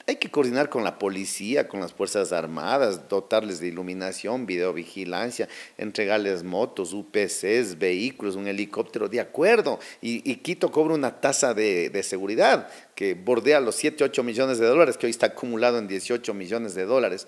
Hay que coordinar con la policía, con las Fuerzas Armadas, dotarles de iluminación, videovigilancia, entregarles motos, UPCs, vehículos, un helicóptero, de acuerdo. Y, Quito cobra una tasa de, de, seguridad que bordea los 7, 8 millones de dólares, que hoy está acumulado en 18 millones de dólares.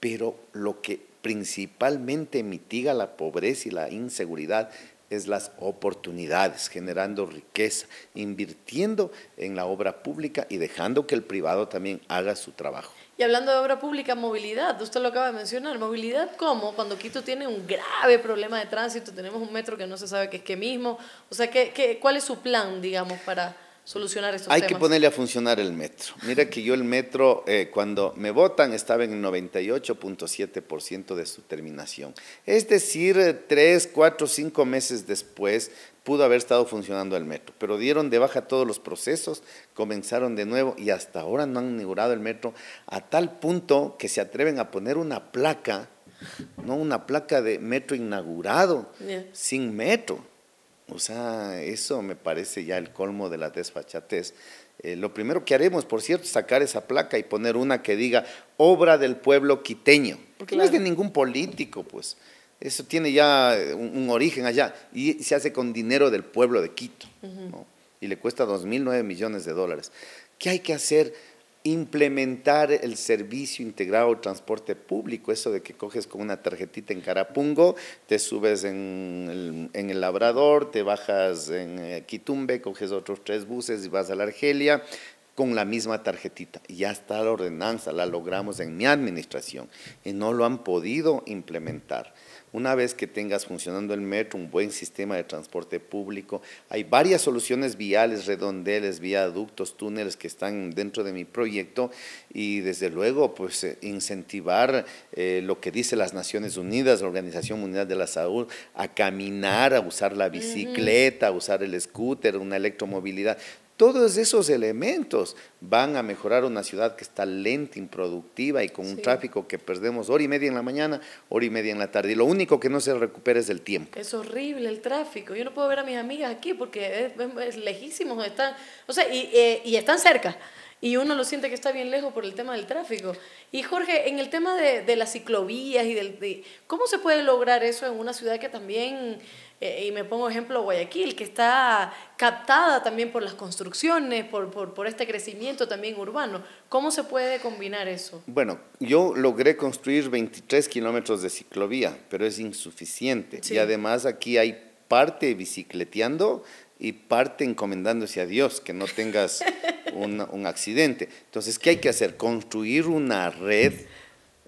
Pero lo que principalmente mitiga la pobreza y la inseguridad es las oportunidades, generando riqueza, invirtiendo en la obra pública y dejando que el privado también haga su trabajo. Y hablando de obra pública, movilidad, usted lo acaba de mencionar, movilidad cómo, cuando Quito tiene un grave problema de tránsito, tenemos un metro que no se sabe qué es qué mismo, o sea, ¿qué, qué, cuál es su plan, digamos, para solucionar Hay que ponerle a funcionar el metro. Mira que yo el metro, eh, cuando me votan, estaba en el 98.7% de su terminación. Es decir, eh, tres, cuatro, cinco meses después pudo haber estado funcionando el metro, pero dieron de baja todos los procesos, comenzaron de nuevo y hasta ahora no han inaugurado el metro a tal punto que se atreven a poner una placa, no una placa de metro inaugurado, sin metro. O sea, eso me parece ya el colmo de la desfachatez. Eh, lo primero que haremos, por cierto, es sacar esa placa y poner una que diga obra del pueblo quiteño, porque no es de ningún político, pues. Eso tiene ya eh, un, origen allá y se hace con dinero del pueblo de Quito, Y le cuesta 2.009 millones de dólares. ¿Qué hay que hacer? implementar el servicio integrado de transporte público, eso de que coges con una tarjetita en Carapungo, te subes en el, en el Labrador, te bajas en eh, Quitumbe, coges otros tres buses y vas a la Argelia, con la misma tarjetita. Ya está la ordenanza, la logramos en mi administración y no lo han podido implementar. Una vez que tengas funcionando el metro, un buen sistema de transporte público, hay varias soluciones viales, redondeles, viaductos, túneles que están dentro de mi proyecto y desde luego pues eh, incentivar eh, lo que dice las Naciones Unidas, la Organización Mundial de la Salud, a caminar, a usar la bicicleta, a usar el scooter, una electromovilidad todos esos elementos van a mejorar una ciudad que está lenta, improductiva y con un tráfico que perdemos hora y media en la mañana, hora y media en la tarde. Y lo único que no se recupera es el tiempo. Es horrible el tráfico. Yo no puedo ver a mis amigas aquí porque es, lejísimo. Están, o sea, eh, y, están cerca y uno lo siente que está bien lejos por el tema del tráfico. Y Jorge, en el tema de, las ciclovías y del, cómo se puede lograr eso en una ciudad que también eh, y me pongo ejemplo Guayaquil, que está captada también por las construcciones, por, este crecimiento también urbano. ¿Cómo se puede combinar eso? Bueno, yo logré construir 23 kilómetros de ciclovía, pero es insuficiente. Y además aquí hay parte bicicleteando y parte encomendándose a Dios, que no tengas (laughs) un, accidente. Entonces, ¿qué hay que hacer? Construir una red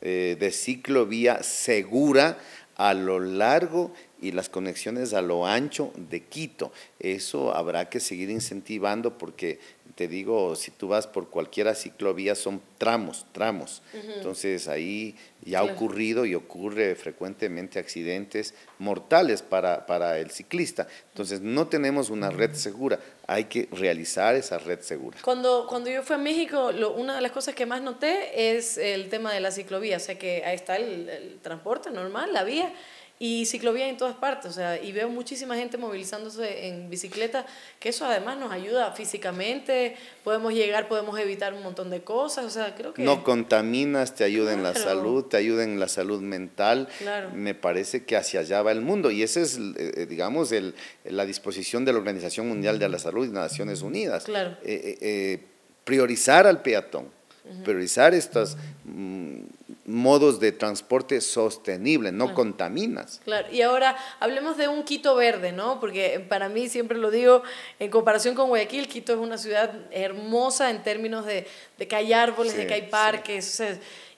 eh, de ciclovía segura a lo largo y las conexiones a lo ancho de Quito. Eso habrá que seguir incentivando porque te digo, si tú vas por cualquiera ciclovía son tramos, tramos. Entonces ahí ya ha ocurrido y ocurre frecuentemente accidentes mortales para, el ciclista. Entonces no tenemos una red segura, hay que realizar esa red segura. Cuando, cuando yo fui a México, una de las cosas que más noté es el tema de la ciclovía, o sea que ahí está el transporte normal, la vía y ciclovía en todas partes, o sea, y veo muchísima gente movilizándose en bicicleta, que eso además nos ayuda físicamente, podemos llegar, podemos evitar un montón de cosas, o sea, creo que... No contaminas, te ayuda en la salud, te ayuda en la salud mental, me parece que hacia allá va el mundo, y esa es, eh, eh, digamos, el, la disposición de la Organización Mundial de la Salud y Naciones Unidas, claro. Eh, priorizar al peatón, priorizar estas... Mm, modos de transporte sostenible, no contaminas. Claro, y ahora hablemos de un Quito verde, ¿no? Porque para mí, siempre lo digo, en comparación con Guayaquil, Quito es una ciudad hermosa en términos de, que hay árboles, de que hay parques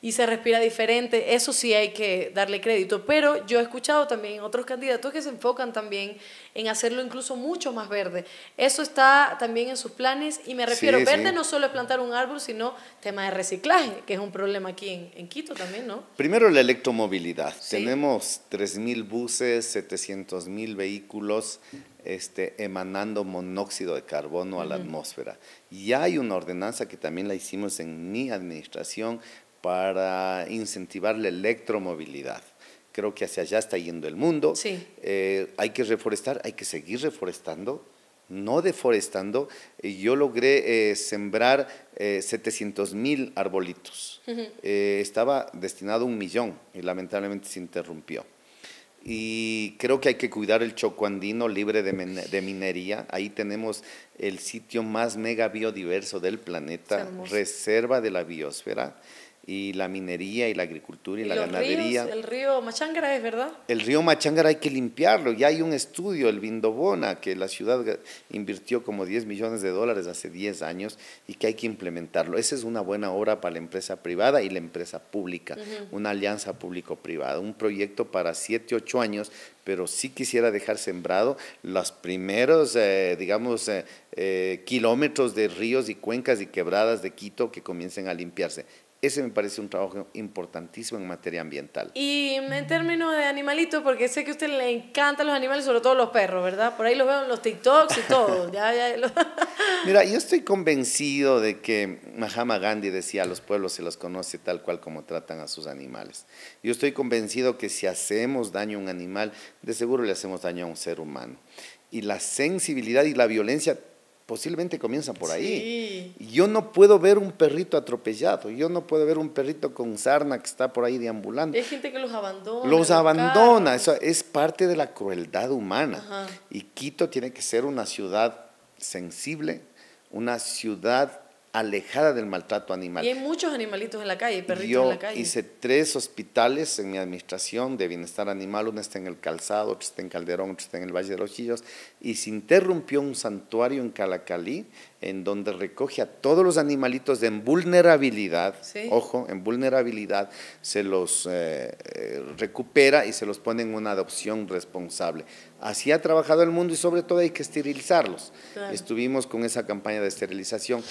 y se respira diferente. Eso sí hay que darle crédito. Pero yo he escuchado también otros candidatos que se enfocan también en hacerlo incluso mucho más verde. Eso está también en sus planes y me refiero, verde no solo es plantar un árbol, sino tema de reciclaje, que es un problema aquí en, Quito también, ¿no? Primero la electromovilidad. Tenemos 3.000 buses, 700.000 vehículos. Este, emanando monóxido de carbono a la atmósfera. Y hay una ordenanza que también la hicimos en mi administración para incentivar la electromovilidad. Creo que hacia allá está yendo el mundo. Eh, hay que reforestar, hay que seguir reforestando, no deforestando. Eh, yo logré eh, sembrar eh, 700 mil arbolitos. estaba destinado un millón y lamentablemente se interrumpió y creo que hay que cuidar el Choco Andino libre de, de, minería. Ahí tenemos el sitio más mega biodiverso del planeta, reserva de la biosfera y la minería y la agricultura y, la ganadería. el río es ¿verdad? El río Machangara hay que limpiarlo. Ya hay un estudio, el Vindobona, que la ciudad invirtió como 10 millones de dólares hace 10 años y que hay que implementarlo. Esa es una buena obra para la empresa privada y la empresa pública, una alianza público-privada, un proyecto para 7, 8 años, pero sí quisiera dejar sembrado los primeros, eh, digamos, eh, eh, kilómetros de ríos y cuencas y quebradas de Quito que comiencen a limpiarse. Ese me parece un trabajo importantísimo en materia ambiental. Y en términos de animalitos, porque sé que a usted le encantan los animales, sobre todo los perros, ¿verdad? Por ahí los veo en los TikToks y todo. (laughs) (laughs) Mira, yo estoy convencido de que Mahama Gandhi decía, a los pueblos se los conoce tal cual como tratan a sus animales. Yo estoy convencido que si hacemos daño a un animal, de seguro le hacemos daño a un ser humano. Y la sensibilidad y la violencia posiblemente comienza por ahí. Yo no puedo ver un perrito atropellado, yo no puedo ver un perrito con sarna que está por ahí deambulando. Hay gente que los abandona. Los abandona, eso es parte de la crueldad humana. Y Quito tiene que ser una ciudad sensible, una ciudad alejada del maltrato animal. Y hay muchos animalitos en la calle, perritos en la calle. Hice tres hospitales en mi administración de bienestar animal, uno está en el Calzado, otro está en Calderón, otro está en el Valle de los Chillos, y se interrumpió un santuario en Calacalí, en donde recoge a todos los animalitos en vulnerabilidad, ojo, en vulnerabilidad, se los eh, eh, recupera y se los pone en una adopción responsable. Así ha trabajado el mundo y sobre todo hay que esterilizarlos. Estuvimos con esa campaña de esterilización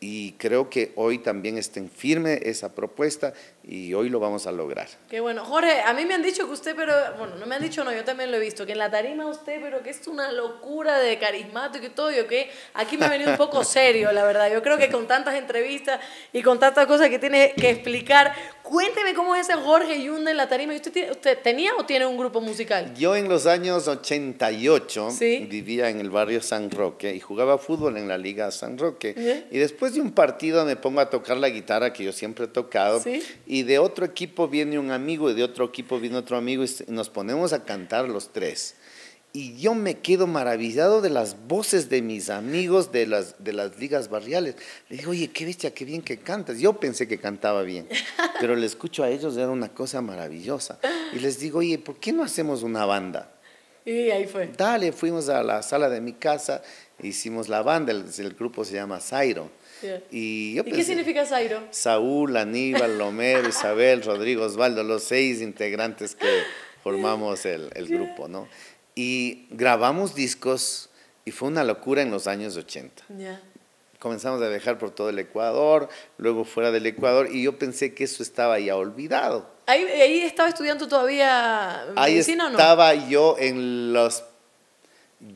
y creo que hoy también estén firme esa propuesta y hoy lo vamos a lograr. Qué bueno. Jorge, a mí me han dicho que usted, pero bueno, no me han dicho, no, yo también lo he visto, que en la tarima usted, pero que es una locura de carismático y todo, yo que aquí me ha venido un poco (laughs) serio, la verdad. Yo creo que con tantas entrevistas y con tantas cosas que tiene que explicar, cuénteme cómo es ese Jorge Yunda en la tarima. usted, usted tenía o tiene un grupo musical? Yo en los años 88 vivía en el barrio San Roque y jugaba fútbol en la Liga San Roque. Y después de un partido me pongo a tocar la guitarra que yo siempre he tocado. ¿Sí? y de otro equipo viene un amigo y de otro equipo viene otro amigo y nos ponemos a cantar los tres. Y yo me quedo maravillado de las voces de mis amigos de las, ligas barriales. Le digo, oye, qué bestia, qué bien que cantas. Yo pensé que cantaba bien, (laughs) pero le escucho a ellos, era una cosa maravillosa. Y les digo, oye, ¿por qué no hacemos una banda? Y ahí fue. Dale, fuimos a la sala de mi casa, hicimos la banda, el, el grupo se llama Zairo. ¿Y, yo qué significa Zairo? Saúl, Aníbal, Lomero, Isabel, Rodrigo, Osvaldo, los seis integrantes que formamos el, el grupo, ¿no? Y grabamos discos y fue una locura en los años 80. Comenzamos a viajar por todo el Ecuador, luego fuera del Ecuador y yo pensé que eso estaba ya olvidado. ¿Ahí, ahí estaba estudiando todavía medicina ahí estaba o no? yo en los,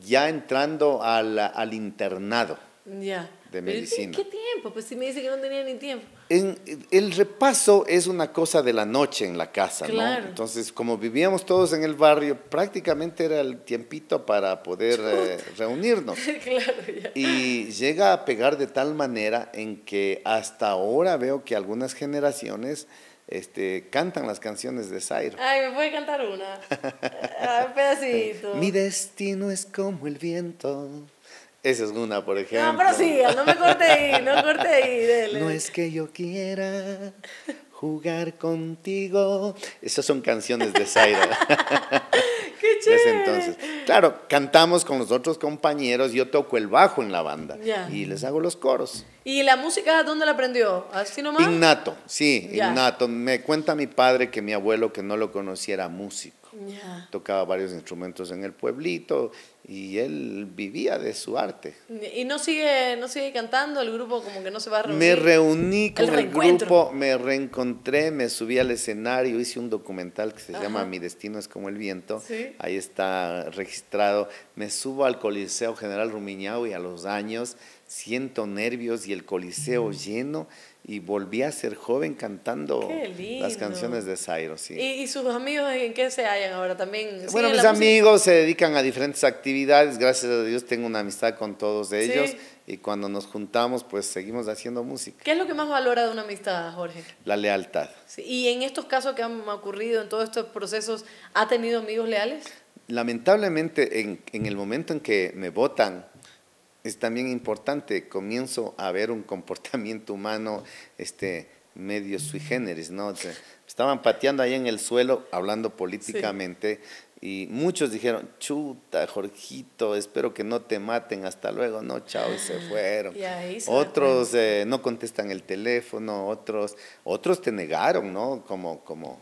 ya entrando al, al internado. Ya de ¿Qué tiempo? Pues si me dice que no tenía ni tiempo. el repaso es una cosa de la noche en la casa, ¿no? Entonces, como vivíamos todos en el barrio, prácticamente era el tiempito para poder eh, reunirnos. (laughs) claro, Y llega a pegar de tal manera en que hasta ahora veo que algunas generaciones este, cantan las canciones de Zairo. Ay, me puede cantar una. (laughs) Ah, un pedacito. Mi destino es como el viento esa es una, por ejemplo. No, pero sí, no me corte ahí, no corte ahí, No es que yo quiera jugar contigo. Esas son canciones de Zaira. (laughs) Qué chévere. entonces. Claro, cantamos con los otros compañeros, yo toco el bajo en la banda y les hago los coros. ¿Y la música dónde la aprendió? ¿Así nomás? Innato, sí, innato. Me cuenta mi padre que mi abuelo que no lo conociera músico. Tocaba varios instrumentos en el pueblito y él vivía de su arte. ¿Y no sigue, no sigue cantando? ¿El grupo como que no se va a reunir? Me reuní con el, grupo, me reencontré, me subí al escenario, hice un documental que se llama Mi destino es como el viento. Ahí está registrado. Me subo al Coliseo General y a los años, siento nervios y el Coliseo lleno y volví a ser joven cantando las canciones de Zairo. Sí. ¿Y, sus amigos en qué se hallan ahora también? Bueno, mis amigos se dedican a diferentes actividades, gracias a Dios tengo una amistad con todos ellos y cuando nos juntamos pues seguimos haciendo música. ¿Qué es lo que más valora de una amistad, Jorge? La lealtad. ¿Y en estos casos que han ocurrido, en todos estos procesos, ha tenido amigos leales? Lamentablemente en, en el momento en que me votan, es también importante, comienzo a ver un comportamiento humano este, medio sui generis, ¿no? estaban pateando ahí en el suelo, hablando políticamente, y muchos dijeron, chuta, Jorgito, espero que no te maten, hasta luego, no, chao, y se ah, fueron. otros eh, no contestan el teléfono, otros, otros te negaron, ¿no? Como, como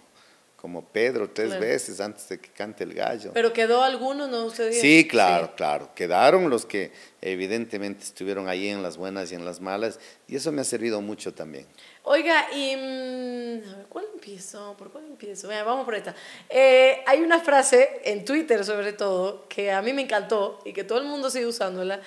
como Pedro tres veces antes de que cante el gallo. Pero quedó alguno, ¿no? Sí, claro, claro. Quedaron los que evidentemente estuvieron ahí en las buenas y en las malas, y eso me ha servido mucho también. Oiga, y, mm, ¿cuál empiezo? ¿Por cuál empiezo? vamos por esta. Eh, hay una frase en Twitter sobre todo que a mí me encantó y que todo el mundo sigue usándola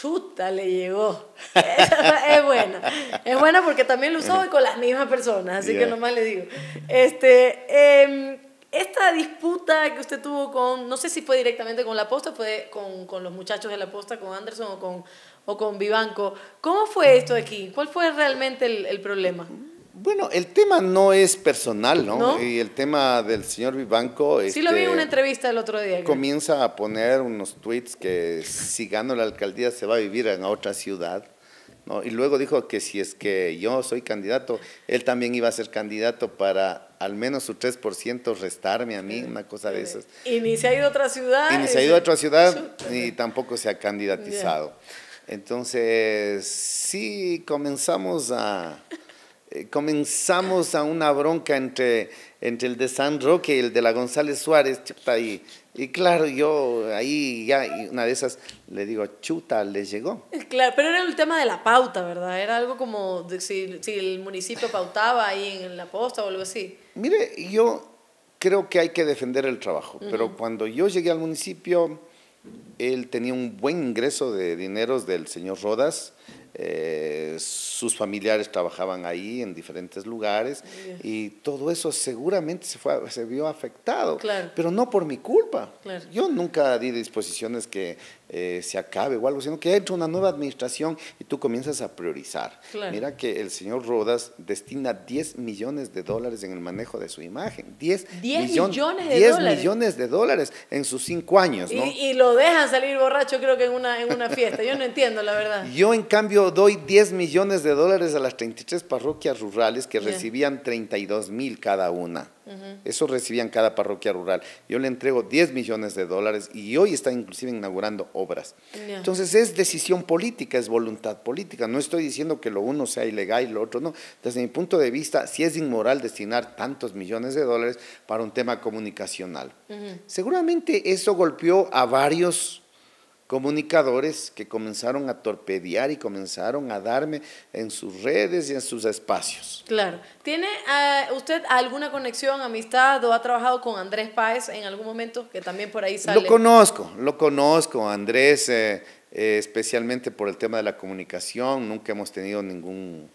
chuta, le llegó. (laughs) es buena. Es buena porque también lo usó con las mismas personas, así que nomás le digo. Este, em, esta disputa que usted tuvo con, no sé si fue directamente con la posta, fue con, con, los muchachos de la posta, con Anderson o con, o con Vivanco. ¿Cómo fue esto aquí? ¿Cuál fue realmente el, el problema? Bueno, el tema no es personal, ¿no? Y el tema del señor Vivanco. Sí, lo vi en este, una entrevista el otro día. Comienza a poner unos tweets que si gano la alcaldía se va a vivir en otra ciudad. ¿no? Y luego dijo que si es que yo soy candidato, él también iba a ser candidato para al menos su 3% restarme a mí, una cosa de esas. Y ni se ha ido a otra ciudad. Y ni se ha ido a otra ciudad, ni tampoco se ha candidatizado. Entonces, sí comenzamos a eh, comenzamos a una bronca entre, entre el de San Roque y el de la González Suárez, y, claro, yo ahí ya, una de esas le digo, chuta, le llegó. Claro, pero era el tema de la pauta, ¿verdad? Era algo como si, si el municipio pautaba ahí en la posta o algo así. Mire, yo creo que hay que defender el trabajo, pero cuando yo llegué al municipio, él tenía un buen ingreso de dineros del señor Rodas eh, sus familiares trabajaban ahí en diferentes lugares y todo eso seguramente se, fue, se vio afectado, pero no por mi culpa. Yo nunca di disposiciones que eh, se acabe o algo, sino que entra una nueva administración y tú comienzas a priorizar. Mira que el señor Rodas destina 10 millones de dólares en el manejo de su imagen. 10, millones de 10 dólares. millones de dólares en sus 5 años. Y, lo dejan salir borracho creo que en una, fiesta. Yo no entiendo, la verdad. Yo en cambio doy 10 millones de dólares a las 33 parroquias rurales que recibían 32 mil cada una. Eso recibían cada parroquia rural. Yo le entrego 10 millones de dólares y hoy está inclusive inaugurando obras. Entonces es decisión política, es voluntad política. No estoy diciendo que lo uno sea ilegal y lo otro no. Desde mi punto de vista, sí es inmoral destinar tantos millones de dólares para un tema comunicacional. Seguramente eso golpeó a varios comunicadores que comenzaron a torpedear y comenzaron a darme en sus redes y en sus espacios. Claro. ¿Tiene eh, usted alguna conexión, amistad o ha trabajado con Andrés Páez en algún momento que también por ahí sale? Lo conozco, lo conozco. Andrés, eh, eh, especialmente por el tema de la comunicación, nunca hemos tenido ningún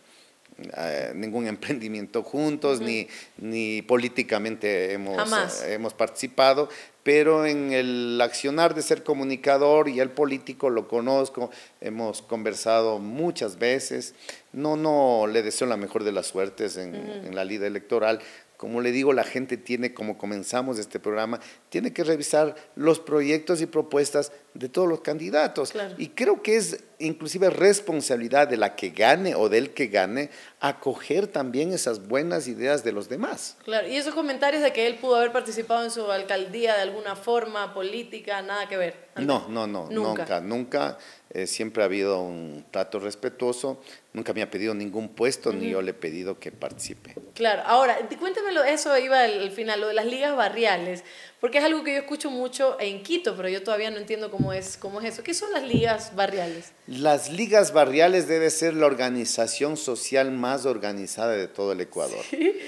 eh, ningún (laughs) emprendimiento juntos, ni, ni políticamente hemos, eh, hemos participado, pero en el accionar de ser comunicador y el político lo conozco, hemos conversado muchas veces, no, no le deseo la mejor de las suertes en, la liga electoral, como le digo, la gente tiene, como comenzamos este programa, tiene que revisar los proyectos y propuestas de todos los candidatos. Y creo que es inclusive responsabilidad de la que gane o del que gane acoger también esas buenas ideas de los demás. Claro, y esos comentarios de que él pudo haber participado en su alcaldía de alguna forma política, nada que ver. No, no, no, nunca, nunca. Eh, siempre ha habido un trato respetuoso nunca me ha pedido ningún puesto, ni yo le he pedido que participe. Claro, ahora, cuéntemelo eso iba al, final, lo de las ligas barriales, porque es algo que yo escucho mucho en Quito, pero yo todavía no entiendo cómo es, cómo es eso. ¿Qué son las ligas barriales? Las ligas barriales debe ser la organización social más organizada de todo el Ecuador,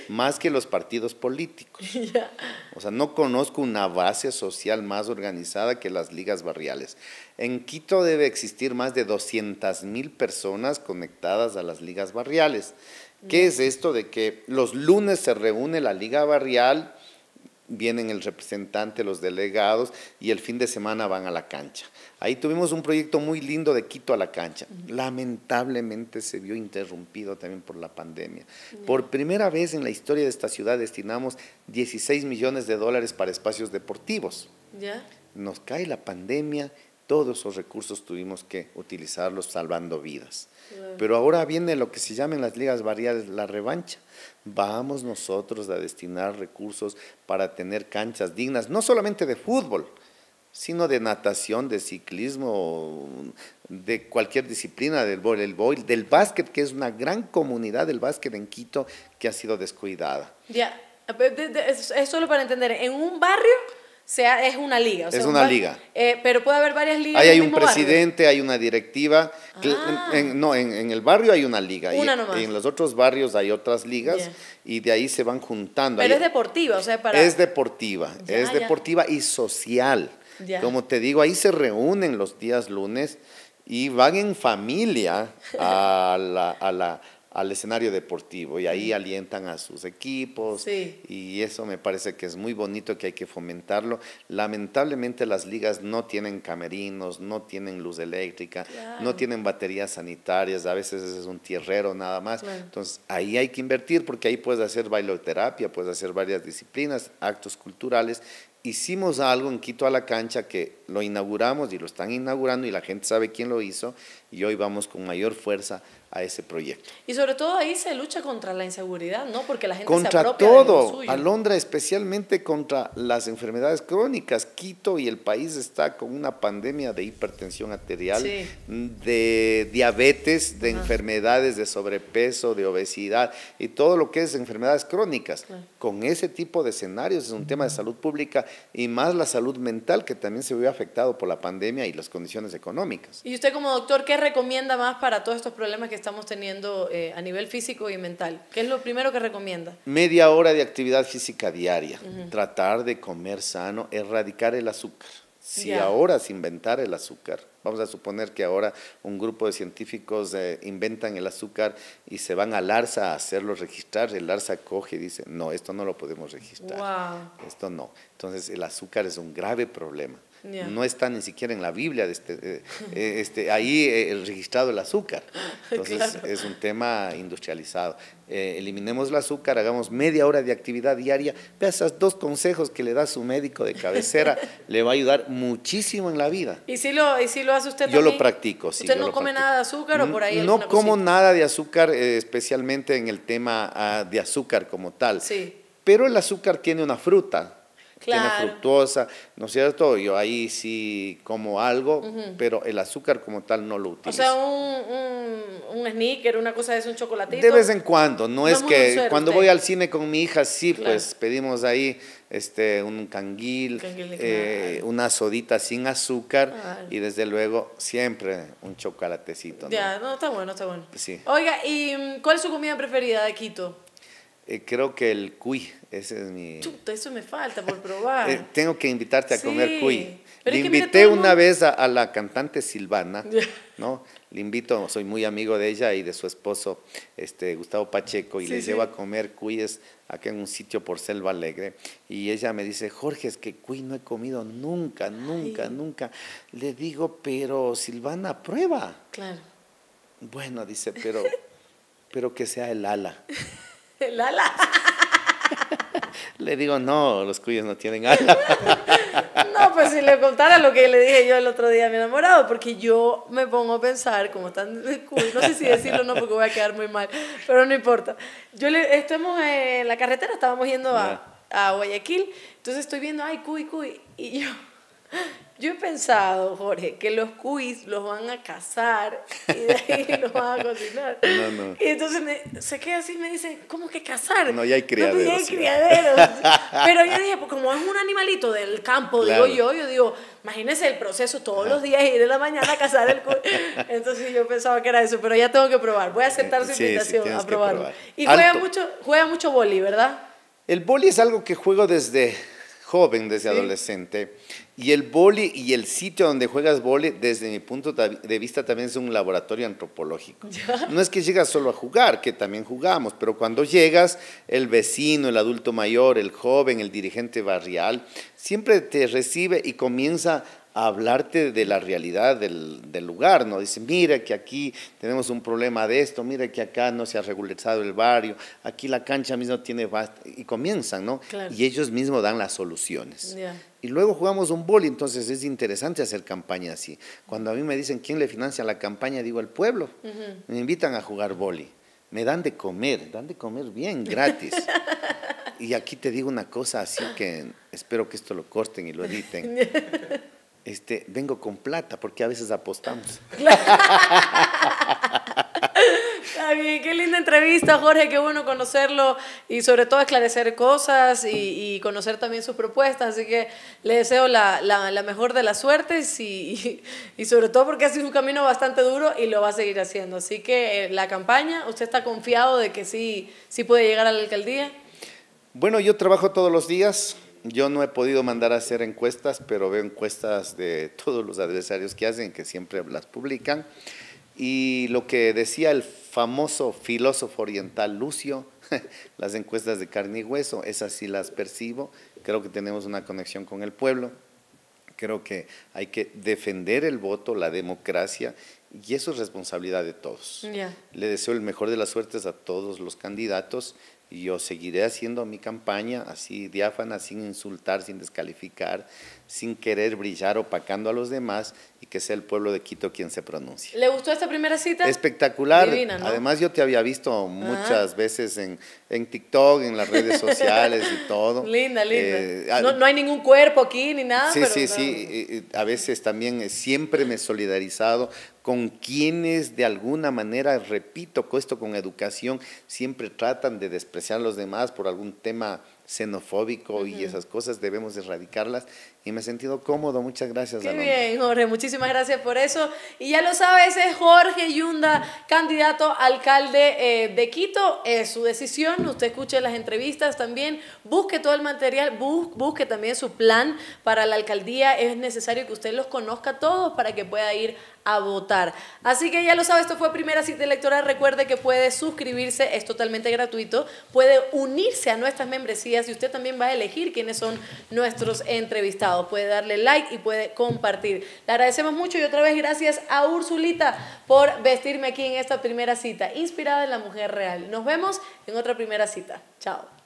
más que los partidos políticos. (laughs) O sea, no conozco una base social más organizada que las ligas barriales. En Quito debe existir más de 200 mil personas conectadas a las ligas barriales. ¿Qué es esto de que los lunes se reúne la liga barrial, vienen el representante, los delegados y el fin de semana van a la cancha? Ahí tuvimos un proyecto muy lindo de Quito a la cancha. Lamentablemente se vio interrumpido también por la pandemia. Por primera vez en la historia de esta ciudad destinamos 16 millones de dólares para espacios deportivos. Nos cae la pandemia todos esos recursos tuvimos que utilizarlos salvando vidas. Pero ahora viene lo que se llama las ligas barriales la revancha. Vamos nosotros a destinar recursos para tener canchas dignas, no solamente de fútbol, sino de natación, de ciclismo, de cualquier disciplina, del voleibol, del básquet, que es una gran comunidad del básquet en Quito que ha sido descuidada. Ya, es solo para entender, en un barrio sea, es una liga. es una liga. Eh, pero puede haber varias ligas. Ahí hay un presidente, hay una directiva. Ah. no, en, el barrio hay una liga. y, en los otros barrios hay otras ligas y de ahí se van juntando. Pero es deportiva, o sea, para... Es deportiva, es deportiva y social. Como te digo, ahí se reúnen los días lunes y van en familia a la, a la al escenario deportivo y ahí mm. alientan a sus equipos y eso me parece que es muy bonito que hay que fomentarlo. Lamentablemente las ligas no tienen camerinos, no tienen luz eléctrica, no tienen baterías sanitarias, a veces es un tierrero nada más. Entonces ahí hay que invertir porque ahí puedes hacer bailoterapia, puedes hacer varias disciplinas, actos culturales hicimos algo en Quito a la cancha que lo inauguramos y lo están inaugurando y la gente sabe quién lo hizo y hoy vamos con mayor fuerza ese proyecto. Y sobre todo ahí se lucha contra la inseguridad, ¿no? Porque la gente contra se apropia todo, de lo suyo. Alondra especialmente contra las enfermedades crónicas. Quito y el país está con una pandemia de hipertensión arterial, de diabetes, de enfermedades de sobrepeso, de obesidad y todo lo que es enfermedades crónicas. Con ese tipo de escenarios es un tema de salud pública y más la salud mental que también se vio afectado por la pandemia y las condiciones económicas. Y usted como doctor, ¿qué recomienda más para todos estos problemas que están estamos teniendo eh, a nivel físico y mental? ¿Qué es lo primero que recomienda? Media hora de actividad física diaria, tratar de comer sano, erradicar el azúcar. Si ahora se inventara el azúcar, vamos a suponer que ahora un grupo de científicos eh, inventan el azúcar y se van al ARSA a hacerlo registrar, el ARSA coge y dice, no, esto no lo podemos registrar, esto no. Entonces el azúcar es un grave problema no está ni siquiera en la Biblia de este, eh, eh, este ahí eh, registrado el azúcar. (laughs) Entonces es un tema industrializado. eliminemos el azúcar, hagamos media hora de actividad diaria. Vea esos dos consejos que le da su médico de cabecera, (laughs) le va a ayudar muchísimo en la vida. ¿Y si lo, hace usted Yo lo practico, sí. ¿Usted no come nada de azúcar o por ahí? No como nada de azúcar, especialmente en el tema ah, de azúcar como tal. Sí. Pero el azúcar tiene una fruta tiene fructuosa, ¿no es cierto? Yo ahí sí como algo, pero el azúcar como tal no lo utilizo. O sea, un, un, sneaker, una cosa es un chocolatito. De vez en cuando, no, es que cuando voy al cine con mi hija, sí, pues pedimos ahí este, un canguil, eh, una sodita sin azúcar y desde luego siempre un chocolatecito. Ya, no, está bueno, está bueno. Oiga, ¿y mm, cuál es su comida preferida de Quito? Eh, creo que el cuy. Ese es mi... Chuta, eso me falta por (laughs) probar. Eh, tengo que invitarte a comer cuy. Le invité una vez a, la cantante Silvana, (laughs) ¿no? Le invito, soy muy amigo de ella y de su esposo, este, Gustavo Pacheco, y le les llevo a comer cuyes acá en un sitio por Selva Alegre. Y ella me dice, Jorge, es que cuy no he comido nunca, nunca, nunca. Le digo, pero Silvana, prueba. Claro. Bueno, dice, pero, pero que sea el ala. (laughs) ¿El ala? Le digo, no, los cuyos no tienen algo (laughs) no, pues si le contara lo que le dije yo el otro día a mi enamorado, porque yo me pongo a pensar, como están cuyos, no sé si decirlo o no, porque voy a quedar muy mal, pero no importa. Yo le, estamos en la carretera, estábamos yendo a, a Guayaquil, entonces estoy viendo, ay, cuy, cuy, y yo... Yo he pensado, Jorge, que los cuis los van a cazar y de ahí (laughs) los van a cocinar. No, no. Y entonces me, se queda así y me dicen, ¿cómo que cazar? No, ya hay criaderos. Pues, ya hay criaderos. (laughs) Pero yo dije, pues como es un animalito del campo, digo yo, yo digo, imagínese el proceso todos los días, ir de la mañana a cazar el cuis. (laughs) Entonces yo pensaba que era eso, pero ya tengo que probar. Voy a aceptar su invitación a probarlo. Y juega mucho, juega mucho boli, ¿verdad? El boli es algo que juego desde joven, desde adolescente. Y el boli y el sitio donde juegas boli, desde mi punto de vista, también es un laboratorio antropológico. No es que llegas solo a jugar, que también jugamos, pero cuando llegas, el vecino, el adulto mayor, el joven, el dirigente barrial, siempre te recibe y comienza a hablarte de la realidad del, lugar, ¿no? Dice, mira que aquí tenemos un problema de esto, mira que acá no se ha regularizado el barrio, aquí la cancha misma tiene... Y comienzan, ¿no? Y ellos mismos dan las soluciones. Y luego jugamos un boli, entonces es interesante hacer campaña así. Cuando a mí me dicen quién le financia la campaña, digo el pueblo. Me invitan a jugar boli. Me dan de comer, dan de comer bien, gratis. (laughs) y aquí te digo una cosa, así que espero que esto lo corten y lo editen. (laughs) Este, vengo con plata porque a veces apostamos. (laughs) Está qué linda entrevista, Jorge, qué bueno conocerlo y sobre todo esclarecer cosas y, y conocer también sus propuestas. Así que le deseo la, la, la mejor de las suertes y, y, sobre todo porque ha sido un camino bastante duro y lo va a seguir haciendo. Así que eh, la campaña, ¿usted está confiado de que sí, sí puede llegar a la alcaldía? Bueno, yo trabajo todos los días, yo no he podido mandar a hacer encuestas, pero veo encuestas de todos los adversarios que hacen, que siempre las publican. Y lo que decía el famoso filósofo oriental Lucio, (laughs) las encuestas de carne y hueso, esas sí las percibo, creo que tenemos una conexión con el pueblo, creo que hay que defender el voto, la democracia, y eso es responsabilidad de todos. Le deseo el mejor de las suertes a todos los candidatos, y yo seguiré haciendo mi campaña así diáfana, sin insultar, sin descalificar, sin querer brillar opacando a los demás y que sea el pueblo de Quito quien se pronuncie. ¿Le gustó esta primera cita? Espectacular. Divina, Además yo te había visto muchas veces en, en, TikTok, en las redes sociales y todo. (laughs) Linda, linda. Eh, no, no, hay ningún cuerpo aquí ni nada. Sí, sí, sí. Eh, eh, a veces también siempre me he solidarizado con quienes de alguna manera, repito, cuesto con educación, siempre tratan de despreciar a los demás por algún tema xenofóbico y esas cosas debemos erradicarlas y me he sentido cómodo. Muchas gracias. Qué bien, Jorge. Muchísimas gracias por eso. Y ya lo sabes, es Jorge Yunda, candidato alcalde eh, de Quito. Es su decisión. Usted escuche las entrevistas también. Busque todo el material. busque también su plan para la alcaldía. Es necesario que usted los conozca todos para que pueda ir a votar. Así que ya lo sabe, esto fue Primera Cita Electoral. Recuerde que puede suscribirse, es totalmente gratuito. Puede unirse a nuestras membresías y usted también va a elegir quiénes son nuestros entrevistados puede darle like y puede compartir. Le agradecemos mucho y otra vez gracias a Ursulita por vestirme aquí en esta primera cita, inspirada en la mujer real. Nos vemos en otra primera cita. Chao.